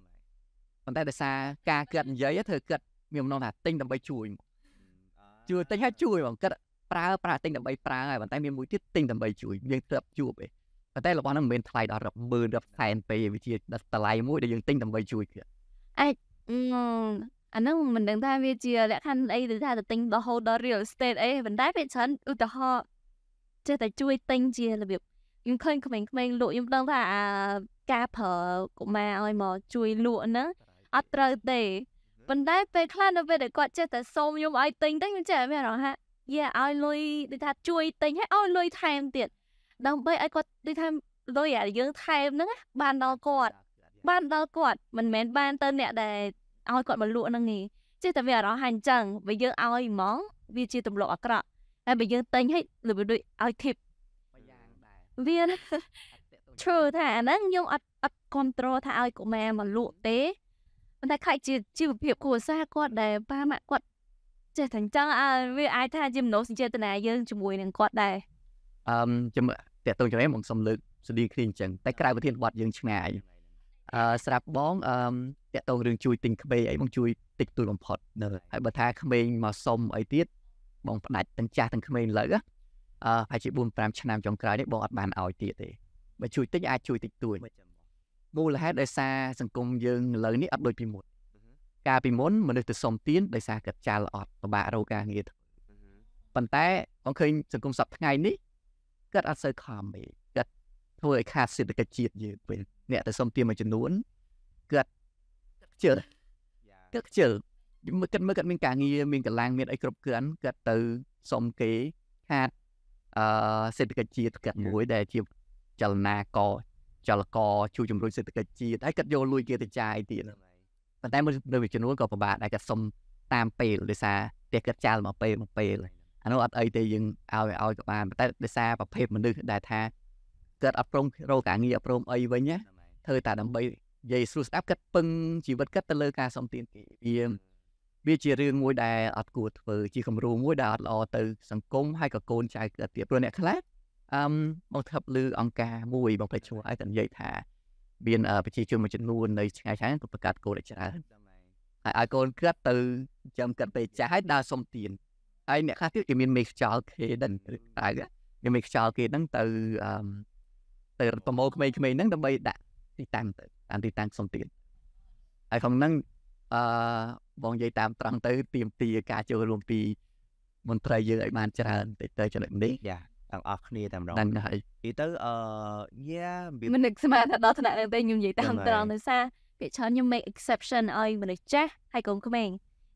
ប៉ុន្តែដោយសារការគាត់និយាយធ្វើគាត់មានបំណងថាទិញដើម្បីជួយជួយទិញហើយជួយបងគាត់ប្រើប្រាស់ទិញដើម្បីប្រើហើយប៉ុន្តែមានមួយទៀតទិញដើម្បីជួយយើងធ្លាប់ជួបឯងប៉ុន្តែរបស់ហ្នឹងមិនមែនថ្លៃដល់រាប់ម៉ឺនរាប់សែនទេវាជាតម្លៃមួយដែលយើងទិញដើម្បីជួយគ្នាអាចអាហ្នឹងមិនដឹងថាវាជាលក្ខខណ្ឌអីទៅថាទៅទិញដល់ hold ដល់ real estate អីប៉ុន្តែវាច្រើនឧទាហរណ៍ចេះតែជួយទិញជារបៀបខ្ញុំឃើញក្មេងៗលក់ខ្ញុំដឹងថាអាការប្រើកុមារឲ្យមកជួយលក់ហ្នឹងអត់ត្រូវទេប៉ុន្តែពេលខ្លះនៅពេលដែលគាត់ចេះតែសូមខ្ញុំឲ្យទិញទៅខ្ញុំចេះតែមានអារម្មណ៍ថាយេឲ្យលុយដូចថាជួយទិញហើយឲ្យលុយថែមទៀតដើម្បីឲ្យគាត់ដូចថាលុយដែលយើងថែមហ្នឹងបានដល់គាត់ បានដល់គាត់មិនមែនបានទៅអ្នកដែលឲ្យគាត់មកលក់ហ្នឹងទេចេះតែវាអារម្មណ៍ហាញអញ្ចឹងបើយើងឲ្យហ្មង វាជាទម្លាប់អាក្រក់ហើយបើយើងតែងឲ្យរបៀបដូចឲ្យ tip វា true ថាអាហ្នឹងខ្ញុំអត់អត់គ្រប់គ្រងថាឲ្យកុមារមកលក់ទេប៉ុន្តែខ្លាចជាជីវភាពគ្រួសារគាត់ដែលប៉ាម៉ាក់គាត់ចេះតែអញ្ចឹងអើវាអាចថាជាមនោសញ្ចេតនាយើងជាមួយនឹងគាត់ដែរអឺជំតេតងជំរាបមកសុំលើកស្តីគ្នាអញ្ចឹងតែក្រៅប្រធានបទយើងឆ្ងាយអឺស្រាប់បងអឺតេតងរឿងជួយទិញក្មេងអីបងជួយតិចតួចបំផុតនៅហើយបើថាក្មេងមកសុំអីទៀតបងផ្ដាច់ទាំងចាស់ទាំងក្មេងលើអឺប្រហែលជា4 5ឆ្នាំចុងក្រោយនេះបងអត់បានឲ្យទៀតទេបើជួយតិចអាចជួយតិចតួចមូលហេតុដោយសារសង្គមយើងឥឡូវនេះអត់ដូចពីមុនកាលពីមុន មនុស្សទៅសុំទានដោយសារកាត់ចាល់អត់ពិបាករកការងារធ្វើប៉ុន្តែបងឃើញសង្គមសពថ្ងៃនេះគាត់អត់សូវខំទេគាត់ធ្វើឲ្យខាតសេដ្ឋកិច្ចជាតិយើងពេលអ្នកទៅសុំទានមួយចំនួនគាត់ខ្ជិលគាត់ខ្ជិលគាត់មើលគាត់មានការងារមានកម្លាំងមានអីគ្រប់គ្រាន់គាត់ទៅសុំគេខាតអឺសេដ្ឋកិច្ចជាតិគាត់មួយដែលជាចលនាកចលករជួយជំរុញសេដ្ឋកិច្ចជាតិហើយគាត់យកលួយគេទៅចាយទៀតប៉ុន្តែមួយចំនួនក៏ពិបាកដែរគាត់សុំតាមពេលដោយសារតែគាត់ចាល់មកពេលមកពេលអានោះអត់អីទេយើងឲ្យឲ្យក៏បានតែដោយសារប្រភេទមនុស្សដែលថាគាត់អត់ព្រមរកការងារអត់ព្រមអីវិញណាធ្វើតែដើម្បីនិយាយស្រួលស្ដាប់គាត់ពឹងជីវិតគាត់ទៅលើការសំទានគេវាវាជារឿងមួយដែលអត់គួរធ្វើជាគំរូមួយដែលអត់ល្អទៅសង្គមហើយក៏កូនចៅគាត់ទៀតព្រោះអ្នកខ្លះអឹមមកថឹបលើអង្គការមួយបងប្រជុំឲ្យគាត់និយាយថាមានប្រជាជនមួយចំនួននៅឆ្ងាយឆ្ងាយក៏បង្កើតគោលឲ្យច្រើនហើយឲ្យកូនគាត់ទៅចាំគាត់ទៅចាស់ហើយដើរសុំទានហើយអ្នកខ្លះទៀតគេមានមេខ្យល់គេដឹងតែគេមេខ្យល់គេហ្នឹងទៅទៅប្រមូលក្មេងៗហ្នឹងដើម្បីដាក់ទីតាំងទៅតាមទីតាំងសុំទៀតហើយក្នុងហ្នឹងអឺបងនិយាយតាមត្រង់ទៅទៀមទាការចូលរួមពី មន្ត្រីយើងឲ្យបានច្រើនតិចទៅចំណុចនេះយ៉ាទាំងអស់គ្នាតែម្ដងហ្នឹងហើយពីទៅអឺយ៉ាមិននឹកស្មានថាដល់ថ្នាក់ហ្នឹងទេខ្ញុំនិយាយតាមត្រង់ដោយសារពាក្យច្រើនខ្ញុំ make exception ឲ្យមនុស្សចាស់ហើយកូនក្មេង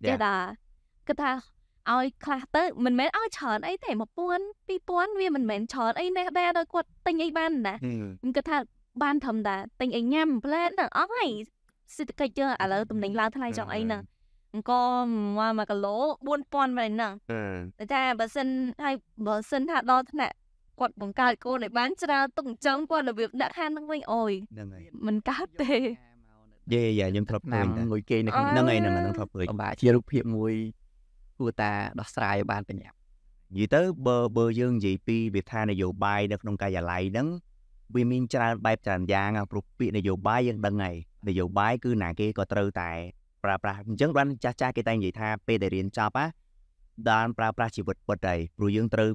ចេះតាគិតថាឲ្យខ្លះទៅមិនមែនឲ្យច្រើនអីទេ1000 2000វាមិនមែនច្រើនអីណាស់ដែរដល់គាត់ទិញអីបានណាខ្ញុំគិតថាបានធម្មតាទិញអីញ៉ាំផ្លែហ្នឹងអស់ហើយសេដ្ឋកិច្ចយើងឥឡូវតំណែងឡើងថ្លៃចង់អីហ្នឹងអង្គមក1គីឡូ4000បែបហ្នឹងតែថាបើសិនហើយបើសិនថាដល់ថ្នាក់គាត់បង្កើតកូនឲ្យបានច្រើនទុកអញ្ចឹងគាត់របៀបដាក់ខាងហ្នឹងវិញអូយមិនកើតទេយេយ៉ាខ្ញុំធ្លាប់ឃើញមួយគេនៅក្នុងហ្នឹងឯងហ្នឹងធ្លាប់ឃើញបាទជារូបភាពមួយគួរតែដោះស្រាយបានប្រញាប់និយាយទៅបើបើយើងនិយាយពីវិធាននយោបាយនៅក្នុងកាយឡ័យហ្នឹងវាមានច្រើនបែបច្រើនយ៉ាងព្រោះពាក្យនយោបាយយើងដឹងហើយនយោបាយគឺណាគេក៏ត្រូវតែប្រើប្រាស់អញ្ចឹងបានចាស់ចាស់គេតែនិយាយថាពេលដែលរៀនចប់ណាដានប្រើប្រាស់ជីវិតពិតហើយព្រោះយើងត្រូវ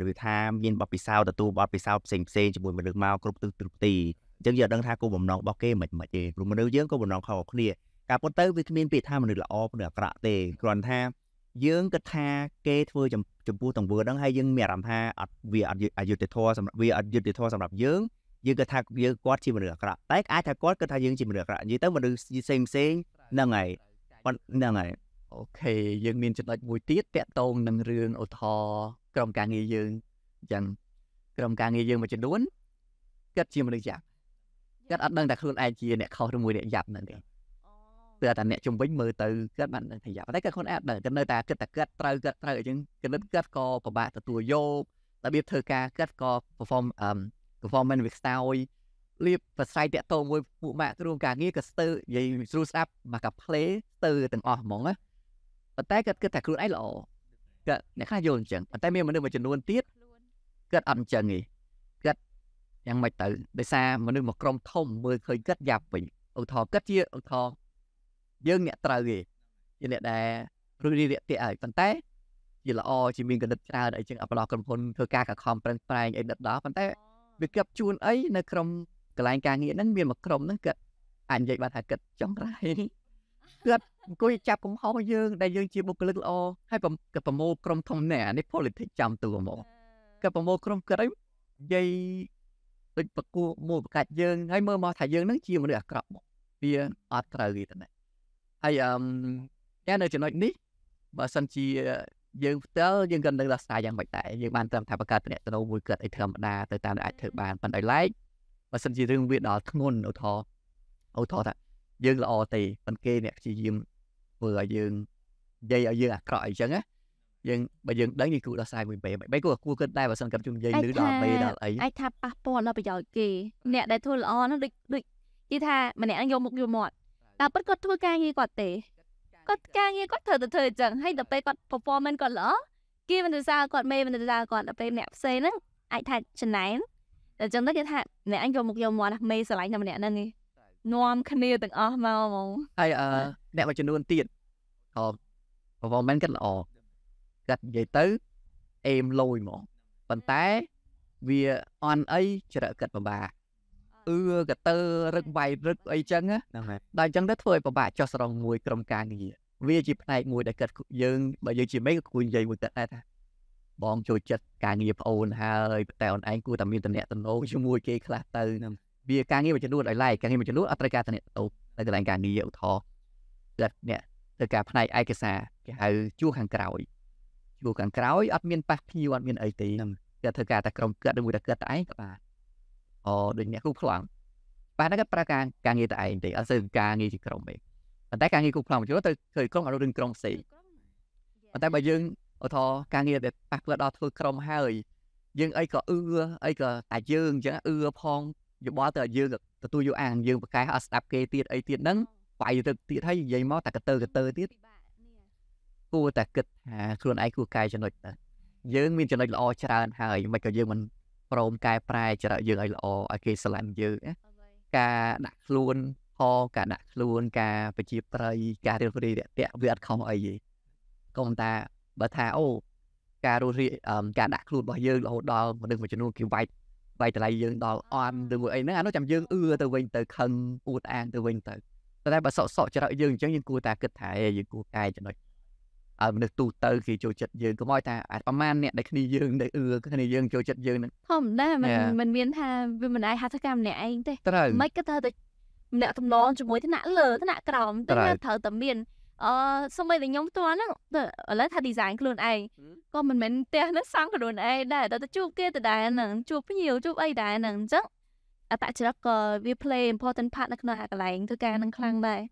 របៀបថាមានបទពិសោធន៍ទទួលបទពិសោធន៍ផ្សេងផ្សេងជាមួយមនុស្សមកគ្រប់ទិសគ្រប់ទីអញ្ចឹងយើងដឹងថាគោលបំណងរបស់គេមិនមិនទេព្រោះមនុស្សយើងក៏បំណងខុសគ្នាការពិតទៅវាគ្មានពាក្យថាមនុស្សល្អមនុស្សអាក្រក់ទេគ្រាន់ថាយើងគិតថាគេធ្វើចំពោះទង្វើហ្នឹងហើយយើងមានអារម្មណ៍ថាអត់វាអត់អយុត្តិធម៌សម្រាប់វាអត់យុត្តិធម៌សម្រាប់យើងយើងគិតថាយើងគាត់ជាមនុស្សអាក្រក់តែអាចថាគាត់គិតថាយើងជាមនុស្សអាក្រក់និយាយទៅមនុស្សផ្សេងផ្សេងហ្នឹងហើយហ្នឹងហើយអូខេយើងមានចំណុចមួយទៀតតកតងនឹងរឿងឧទាហរណ៍ក្រុមការងារយើងអញ្ចឹងក្រុមការងារយើងមួយចំនួនគាត់ជាមនុស្សយ៉ាប់គាត់អត់ដឹងថាខ្លួនឯងជាអ្នកខុសឬមួយអ្នកយ៉ាប់នៅនេះគឺថាអ្នកជំនាញមើលទៅគាត់បានប្រយ័ត្នតែគាត់ខ្លួនអាចដែរគាត់នៅតែគិតតែគាត់ត្រូវគាត់ត្រូវអញ្ចឹងគណិតគាត់ក៏ពិបាកទទួលយករបៀបធ្វើការគាត់ក៏ perform performance វាខ្សោយលៀបប្រស័យតាក់ទងមួយពួកម៉ាក់គ្រួមការងារក៏ស្ទើរនិយាយស្រួលស្ដាប់មកកា play ស្ទើរទាំងអស់ហ្មងណាប៉ុន្តែគាត់គិតថាខ្លួនឯងល្អគាត់អ្នកខ្លះយល់អញ្ចឹងប៉ុន្តែមានមនុស្សមួយចំនួនទៀតគាត់អត់អញ្ចឹងទេគាត់យ៉ាងម៉េចទៅដោយសារមនុស្សមួយក្រុមធំមើលឃើញគាត់យ៉ាប់វិញឧទាហរណ៍គាត់ជាឧទាហរណ៍យើងអ្នកត្រូវទេជាអ្នកដែលរុញរារាក់ទាក់ហើយប៉ុន្តែ ជាល្អជាមានកណិតច្រើនអីចឹងអបដោះក្រុមហ៊ុនធ្វើការកខំប្រឹងប្រែងអីដិតដល់ប៉ុន្តែវាកាប់ជួនអីនៅក្រុមកន្លែងការងារហ្នឹងមានមួយក្រុមហ្នឹងគាត់អាចនិយាយបានថាគាត់ចង់ក្រៃគាត់អង្គុយចាប់កំហុសយើងដែលយើងជាបុគ្គលិកល្អហើយប្រមូលក្រុមធំនេះអានេះ politics ចាំតួមកគាត់ប្រមូលក្រុមគាត់អីនិយាយដូចប្រគួមួយប្រកាច់យើងហើយមើលមកថាយើងនឹងជាមនុស្សអាក្រក់មកវាអត់ត្រូវទេតើហើយអឺនៅចំណុចនេះបើសិនជាយើងផ្ទាល់យើងក៏នឹងដោះស្រាយយ៉ាងម៉េចដែរយើងបានត្រឹមថាបង្កើតតំណែងមួយកើតអីធម្មតាទៅតាមដែលអាចធ្វើបានប៉ុន្តែឡែកបើសិនជារឿងវាដល់ធ្ងន់ឧទាហរណ៍ឧទាហរណ៍ថាយើងល្អទេប៉ុន្តែគេអ្នកព្យាយាមធ្វើឲ្យយើងនិយាយឲ្យយើងអាក្រក់អីចឹងណាយើងបើយើងដឹងនេះគូដោះស្រាយមួយបែបបែបគូគួរគិតដែរបើសិនគាត់ជួយនិយាយលឺដល់ពេលដល់អីអាចថាប៉ះពាល់ដល់ប្រយោជន៍គេ អ្នកដែលធ្វើល្អនោះដូចដូចគេថាម្នាក់ហ្នឹងយកមុខយកមាត់តែពិតគាត់ធ្វើការងារគាត់ទេគាត់ការងារគាត់ត្រូវតែធ្វើអញ្ចឹងហើយដល់ពេលគាត់ performance គាត់ល្អគេមនុស្សសាគាត់មេមនុស្សសាគាត់ដល់ពេលអ្នកផ្សេងហ្នឹងអាចថាចំណែនតែអញ្ចឹងទៅគេថាអ្នកអញយកមុខយកមាត់មេស្រឡាញ់តែម្នាក់ហ្នឹងឯងនាំគ្នាទាំងអស់មកហ្មងហើយអឺអ្នកមួយចំនួនទៀតអ performance គាត់ល្អគាត់និយាយទៅអេមលយហ្មងប៉ុន្តែវាអន់អីចរិតគាត់ពិបាកអឺកតើរឹកវាយរឹកអីចឹងហ្នឹងហើយដល់អញ្ចឹងទៅធ្វើឲ្យពិបាកចោះស្រង់មួយក្រុមការងារវាជាផ្នែកមួយដែលកាត់យើងបើយើងជាមេក៏គួរនិយាយមួយគាត់ដែរថា បងចូលចិត្តការងារប្អូនហើយតែអូនឯងគួរតែមានតំណែងតំណងជាមួយគេខ្លះទៅហ្នឹងវាការងារមួយចំនួនឲ្យឡែកការងារមួយចំនួនអត់ត្រូវការតំណែងតំណងនៅកន្លែងការងារឧទាហរណ៍គាត់អ្នកធ្វើការផ្នែកឯកសារគេហៅជួខាងក្រោយ ជួខាងក្រោយអត់មានប៉ះភីអត់មានអីទេគាត់ធ្វើការតែក្រុមគាត់ឬមួយតែគាត់តែឯងក៏បានដូចអ្នកគូប្លង់បាទហ្នឹងក៏ប្រើការការងារតែឯងទេអត់សូវការងារជាក្រុមទេប៉ុន្តែការងារគូប្លង់មួយចំនួនទៅឃើញក្រុមអត់រឿងក្រុមផ្សេងប៉ុន្តែបើយើងឧទាហរណ៍ការងារដែលប៉ះពាល់ដល់ធ្វើក្រុមហើយយើងអីក៏អឺអីក៏តែយើងអញ្ចឹងអឺផងយោបល់ទៅយើងទទួលយកអានយើងប្រកែអត់ស្ដាប់គេទៀតអីទៀតហ្នឹងបាយទៅទៀតហើយនិយាយមកតែកតើកតើទៀតគួរតែគិតថាខ្លួនឯងគួរកែចំណុចទៅយើងមានចំណុចល្អច្រើនហើយមិនក៏យើងមិនព្រមកែប្រែចរិតយើងឲ្យល្អឲ្យគេស្រឡាញ់យើងណាការដាក់ខ្លួនហការដាក់ខ្លួនការប្រជាប្រិយការរៀបរៀងរាក់ទាក់វាអត់ខុសអីទេក៏ប៉ុន្តែបើថាអូការរស់រៀបការដាក់ខ្លួនរបស់យើងរហូតដល់មនុស្សមួយចំនួនគេវាយវាយតម្លៃយើងដល់អន់ឬមួយអីហ្នឹងអានោះចាំយើងអឺទៅវិញទៅខឹងអួតអាងទៅវិញទៅតែបើសក់សក់ចរិតយើងអញ្ចឹងយើងគួរតែគិតថាយើងគួរកែចំណុចឲ្យមនុស្សទូទៅគេចូលចិត្តយើងកុំឲ្យថាអាចប្រហែលអ្នកដែលគ្នាយើងដែលអឺគ្នាយើងចូលចិត្តយើងនឹងធម្មតាมันมันមានថាវាមិនអាចហត្ថកម្មម្នាក់ឯងទេមិនក៏ត្រូវតែម្នាក់តំណងជាមួយថ្នាក់លើថ្នាក់ក្រោមតែត្រូវតែមានអឺសូម្បីតែខ្ញុំផ្ទាល់ហ្នឹងឥឡូវថា design ខ្លួនឯងក៏មិនមែនផ្ទះហ្នឹងសង់ខ្លួនឯងដែរតែទៅជួបគេទៅដែរហ្នឹងជួបភ្ញៀវជួបអីដែរហ្នឹងអញ្ចឹងអតចរិតក៏វា play important part នៅក្នុងអាកន្លែងធ្វើការនឹងខ្លាំងដែរ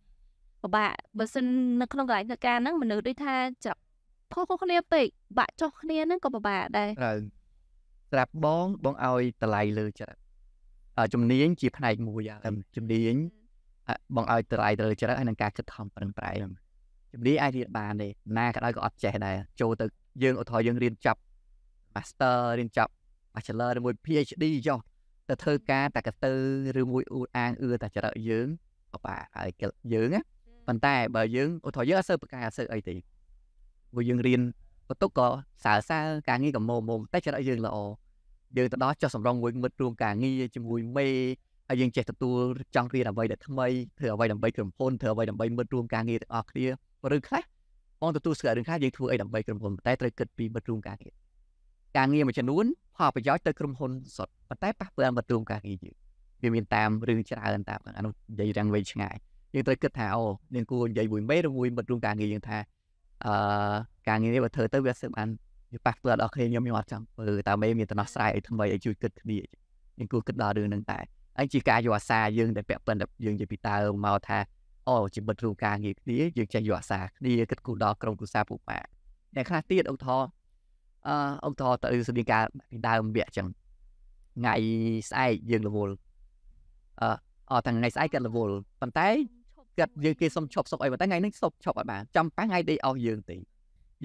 ពិបាកបើសិននៅក្នុងកន្លែងធ្វើការហ្នឹងមនុស្សដូចថាចាប់ខុសៗគ្នាពេកបាក់ចុះគ្នាហ្នឹងក៏ពិបាកដែរត្រូវស្រាប់បងបងឲ្យតម្លៃលើចិត្តជំនាញជាផ្នែកមួយជំនាញបងឲ្យតម្លៃលើចិត្តហើយនឹងការគិតខំប្រឹងប្រែងជំនាញអាចរៀនបានទេណាក៏ដោយក៏អត់ចេះដែរចូលទៅយើងឧទាហរណ៍យើងរៀនចប់ Master រៀនចប់ Bachelor ឬមួយ PhD ចុះទៅធ្វើការតែកទៅឬមួយអ៊ូអាងអឺតែចរិតយើងបបាហើយយើងណាប៉ុន្តែបើយើងឧទាហរណ៍យើងអត់សូវប្រកាសអត់សូវអីទេព្រោះយើងរៀនបន្ទុកក៏សើសើការងារក៏មុំមុំតែចិត្តឲ្យយើងល្អយើងទៅដល់ចុះសម្រងមួយមិត្តរួមការងារជាមួយមេហើយយើងចេះទទួលចង់រៀនអ្វីដែលថ្មីធ្វើអ្វីដើម្បីក្រុមហ៊ុនធ្វើអ្វីដើម្បីមិត្តរួមការងារទាំងអស់គ្នាឬខ្លះបងទទួលស្គាល់រឿងខ្លះយើងធ្វើអីដើម្បីក្រុមហ៊ុនតែត្រូវគិតពីមិត្តរួមការងារការងារមួយចំនួនផលប្រយោជន៍ទៅក្រុមហ៊ុនសុទ្ធប៉ុន្តែប៉ះពាល់មិត្តរួមការងារយើងវាមានតាមរឿងច្រើនតាមអានោះនិយាយរាំងវែងឆ្ងាយយើងត្រូវគិតថាអូយើងគួរនិយាយមួយមេឬមួយមិត្តរួមការងារយើងថាអឺការងារនេះបើធ្វើទៅវាសឹកបានវាប៉ះផ្ទាល់ដល់គ្នាខ្ញុំខ្ញុំអត់ចង់ធ្វើតើមេមានដំណោះស្រាយអីថ្មីឲ្យជួយគិតគ្នាយើងគួរគិតដល់រឿងហ្នឹងតែអញជាការយកអាសាយើងតែពាក់ប៉ុនតែយើងនិយាយពីតើមកថាអូជាមិត្តរួមការងារគ្នាយើងចេះយកអាសាគ្នាគិតគូរដល់ក្រុមគ្រួសារពុកម៉ាក់អ្នកខ្លះទៀតអង្គធរអឺអង្គធរទៅស្តីការពីដើមវគ្គចឹងថ្ងៃស្អែកយើងរវល់អឺអត់ថ្ងៃស្អែកក៏រវល់ប៉ុន្តែគាត់យើងគេសុំឈប់សុំអីតែថ្ងៃនេះសុំឈប់អត់បានចាំប៉ះថ្ងៃដីអស់យើងទេ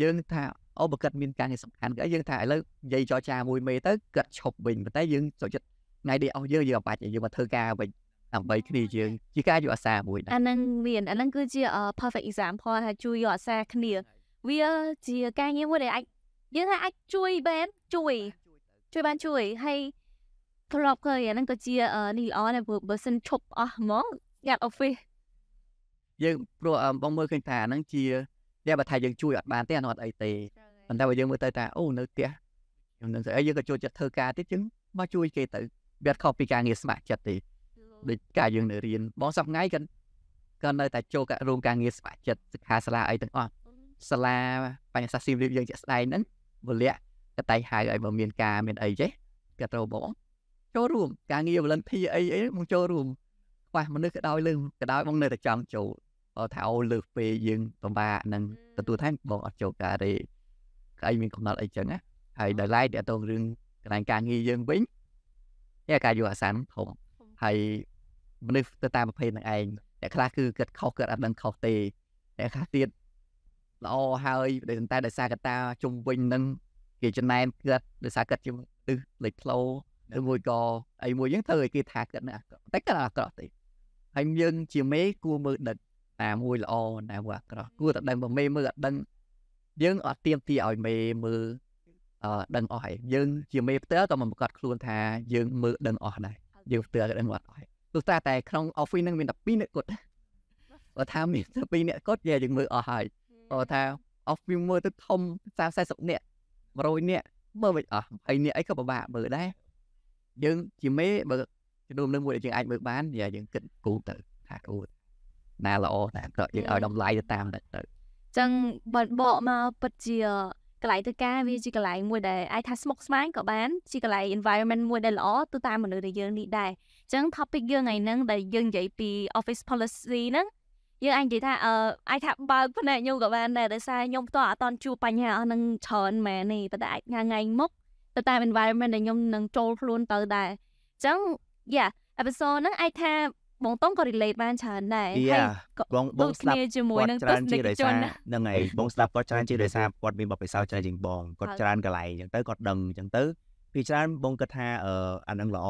យើងថាអូបើគាត់មានការងារសំខាន់គាត់យើងថាឥឡូវនិយាយចរចាមួយមេទៅគាត់ឈប់វិញប៉ុន្តែយើងចូលចិត្តថ្ងៃនេះអស់យើងយើងអបាច់យើងមកធ្វើការវិញដើម្បីគ្នាយើងជាការយកអាសាមួយដែរអានឹងមានអានឹងគឺជា perfect example ថាជួយយកអាសាគ្នាវាជាការងារមួយដែលអាចយើងថាអាចជួយបានជួយជួយបានជួយហើយក្លបឃើញអានឹងក៏ជានេះល្អណាស់បើសិនឈប់អស់ហ្មងស្ងាត់ office យើងព្រោះបងមើលឃើញថាហ្នឹងជាតែបើថាយើងជួយអត់បានទេអានោះអត់អីទេប៉ុន្តែបើយើងមើលទៅថាអូនៅផ្ទះខ្ញុំនឹងស្អីយើងក៏ចូលចិត្តធ្វើការទៀតជាងមកជួយគេទៅវាអត់ខុសពីការងារស្ម័គ្រចិត្តទេដូចការយើងនៅរៀនបងសប្ងៃក៏ក៏នៅតែចូលរួមការងារស្ម័គ្រចិត្តសិក្ខាសាលាអីទាំងអស់សាលាបញ្ញាសាស្ត្រស៊ីវិលយើងជាក់ស្ដែងហ្នឹងវលៈកតៃហៅឲ្យបើមានការមានអីចេះក៏ត្រូវបងចូលរួមការងារ volunteer អីអីមកចូលរួមខ្វះមនុស្សក៏ដោយលើក៏ដោយបងនៅតែចង់ចូលថាអូលើសពេលយើងពិបាកនឹងទទួលថែមបងអត់ចូលការទេក្អីមានកំណត់អីចឹងណាហើយដល់ឡែកតើតើរឿងកន្លែងការងារយើងវិញនេះការយកអាសានធំហើយមនុស្សទៅតាមប្រភេទនឹងឯងអ្នកខ្លះគឺគិតខុសគិតអត់ដឹងខុសទេអ្នកខ្លះទៀតល្អហើយតែដោយសារកតាជុំវិញនឹងគេចំណែនគិតដោយសារគិតជាទឹះលេខធ្លោឬមួយក៏អីមួយហ្នឹងធ្វើឲ្យគេថាគិតណាតែគិតអាក្រក់ទេហើយយើងជាមេគួរមើលដឹកណាមួយល្អណាមួយអាក្រក់គួរតែដឹងបើមេមើលអត់ដឹងយើងអត់ទៀមទីឲ្យមេមើលអឺដឹងអស់ហើយយើងជាមេផ្ទះក៏មិនប្រកាសខ្លួន ថា យើងមើលដឹងអស់ដែរយើងផ្ទះក៏ដឹងអត់អស់ទោះតែតែក្នុង office ហ្នឹងមាន12អ្នកគាត់បើថាមាន12អ្នកគាត់និយាយយើងមើលអស់ហើយបើថា office មើលទៅធំ30 40អ្នក100អ្នកមើលមិនអស់20អ្នកអីក៏ពិបាកមើលដែរយើងជាមេបើជំនុំនឹងមួយដែលយើងអាចមើលបាននិយាយយើងគិតគូទៅថាគូទៅណាល្អណាអាក្រក់យើងឲ្យតម្លៃទៅតាមទៅអញ្ចឹងបើបកមកពិតជាកន្លែងធ្វើការវាជាកន្លែងមួយដែលអាចថាស្មុគស្មាញក៏បានជាកន្លែង environment មួយដែលល្អទៅតាមមនុស្សដែលយើងនេះដែរអញ្ចឹង topic យើងថ្ងៃហ្នឹងដែលយើងនិយាយពី office policy ហ្នឹងយើងអាចនិយាយថាអឺអាចថាបើកផ្នែកខ្ញុំក៏បានដែរដោយសារខ្ញុំផ្ទាល់អត់តន់ជួបបញ្ហាអស់ហ្នឹងច្រើនមែននេះប៉ុន្តែអាចថ្ងៃមុខទៅតាម environment ដែលខ្ញុំនឹងចូលខ្លួនទៅដែរអញ្ចឹង yeah episode ហ្នឹងអាចថាបងតុងក៏ relate បានច្រើនដែរហើយបងបងស្ដាប់ជាមួយនឹងទស្សនិកជនហ្នឹងហើយបងស្ដាប់គាត់ច្រើនជាដោយសារគាត់មានបទពិសោធន៍ច្រើនជាងបងគាត់ច្រើនកន្លែងអញ្ចឹងទៅគាត់ដឹងអញ្ចឹងទៅពីច្រើនបងគិតថាអឺអានឹងល្អ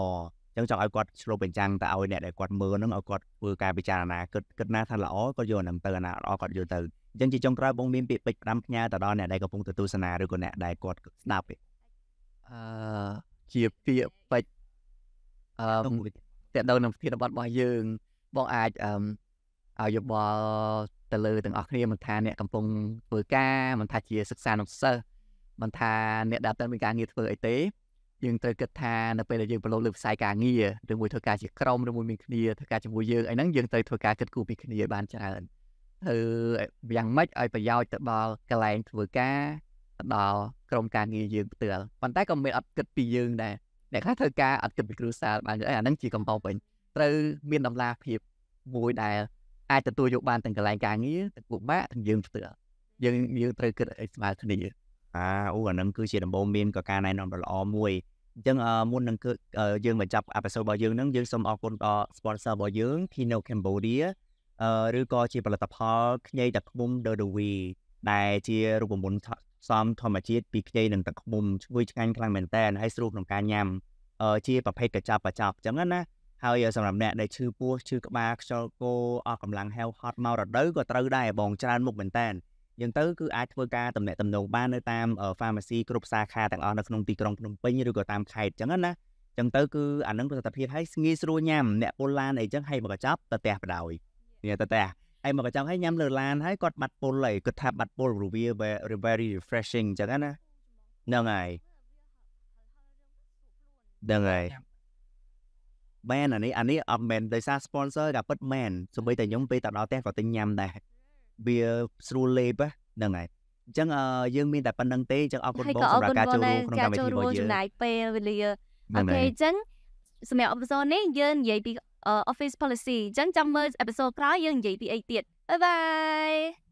អញ្ចឹងចង់ឲ្យគាត់ឆ្លុះបញ្ចាំងទៅឲ្យអ្នកដែលគាត់មើលហ្នឹងឲ្យគាត់ធ្វើការពិចារណាគិតគិតណាថាល្អគាត់យកអានឹងទៅអាណាល្អគាត់យកទៅអញ្ចឹងជាចុងក្រោយបងមានពាក្យពេចន៍ផ្ដាំផ្ញើទៅដល់អ្នកដែលកំពុងទៅទស្សនាឬក៏អ្នកដែលគាត់ស្ដាប់អឺជាពាក្យពេចន៍អឺទៅនឹងប្រធានបទរបស់យើងបងអាចអឺឲ្យយោបល់ទៅលើទាំងអស់គ្នាមិនថាអ្នកកំពុងធ្វើការមិនថាជាសិក្សានុសិស្សមិនថា អ្នកដែលតើមានការងារធ្វើអីទេយើងត្រូវគិតថានៅពេលដែលយើងប្រឡូកលើផ្សាយការងារឬមួយធ្វើការជាក្រុមឬមួយមានគ្នាធ្វើការជាមួយយើងអីហ្នឹងយើងត្រូវធ្វើការគិតគូរពីគ្នាបានច្រើនធ្វើយ៉ាងម៉េចឲ្យប្រយោជន៍ទៅដល់កន្លែងធ្វើការដល់ក្រុមការងារយើងផ្ទាល់ប៉ុន្តែក៏មិនអត់គិតពីយើងដែរអ្នកខ្លះធ្វើការអត់គិតពីគ្រួសារបានអាហ្នឹងជាកំហុសវិញត្រូវមានតម្លាភាពមួយដែលអាចទទួលយកបានទាំងកន្លែងការងារទាំងពួកបាក់ទាំងយើងផ្ទាល់យើងយើងត្រូវគិតឲ្យស្មើគ្នាអាអូអានឹងគឺជាដំបូងមានក៏ការណែនាំដ៏ល្អមួយអញ្ចឹងមុននឹងគឺយើងបញ្ចប់អេពីសូតរបស់យើងនឹងយើងសូមអរគុណដល់ sponsor របស់យើង Kino Cambodia ឬក៏ជាផលិតផលខ្ញីតាឃុំ The Way ដែលជារូបមន្តសំធម្មជាតិពីខ្ចីនិងទឹកខ្មុំឈ្ងុយឆ្ងាញ់ខ្លាំងមែនតើហើយស្រួលក្នុងការញ៉ាំ ជា ប្រភេទកញ្ចប់កញ្ចប់អញ្ចឹងណាហើយសម្រាប់អ្នកដែលឈឺពោះឈឺក្បាលខ្យល់គោអស់កម្លាំងហែវហត់មករដូវក៏ត្រូវដែរបងច្រើនមុខមែនតើយ៉ាងទៅគឺអាចធ្វើការតំណែងតំណងបាននៅតាម pharmacy គ្រប់សាខាទាំងអស់នៅក្នុងទីក្រុងភ្នំពេញឬក៏តាមខេត្តអញ្ចឹងណាអញ្ចឹងទៅគឺអានឹងប្រសិទ្ធភាពហើយងាយស្រួលញ៉ាំអ្នកពលឡានអីចឹងហើយមកកញ្ចប់ទៅផ្ទះបដ ாய் នេះទៅផ្ទះហើយមកចាំឲ្យញ៉ាំលើឡានហើយគាត់បាត់ពុលហើយគាត់ថាបាត់ពុលរវា very refreshing អញ្ចឹងណាហ្នឹងហើយហ្នឹងហើយមែនអានេះអានេះអត់មែនដោយសារ sponsor ក៏ពិតមែនសូម្បីតែខ្ញុំពេលទៅដល់ផ្ទះក៏ទិញញ៉ាំដែរវាស្រួលលេបហ្នឹងហើយអញ្ចឹងយើងមានតែប៉ុណ្្នឹងទេអញ្ចឹងអរគុណបងសម្រាប់ការចូលរួមក្នុងកម្មវិធីរបស់យើងចំណាយពេលវេលាអូខេអញ្ចឹងសម្រាប់អបសននេះយើងនិយាយពី office policy អញ្ចឹងចាំមើលអេពីសូតក្រោយយើងនិយាយពីអីទៀត Bye bye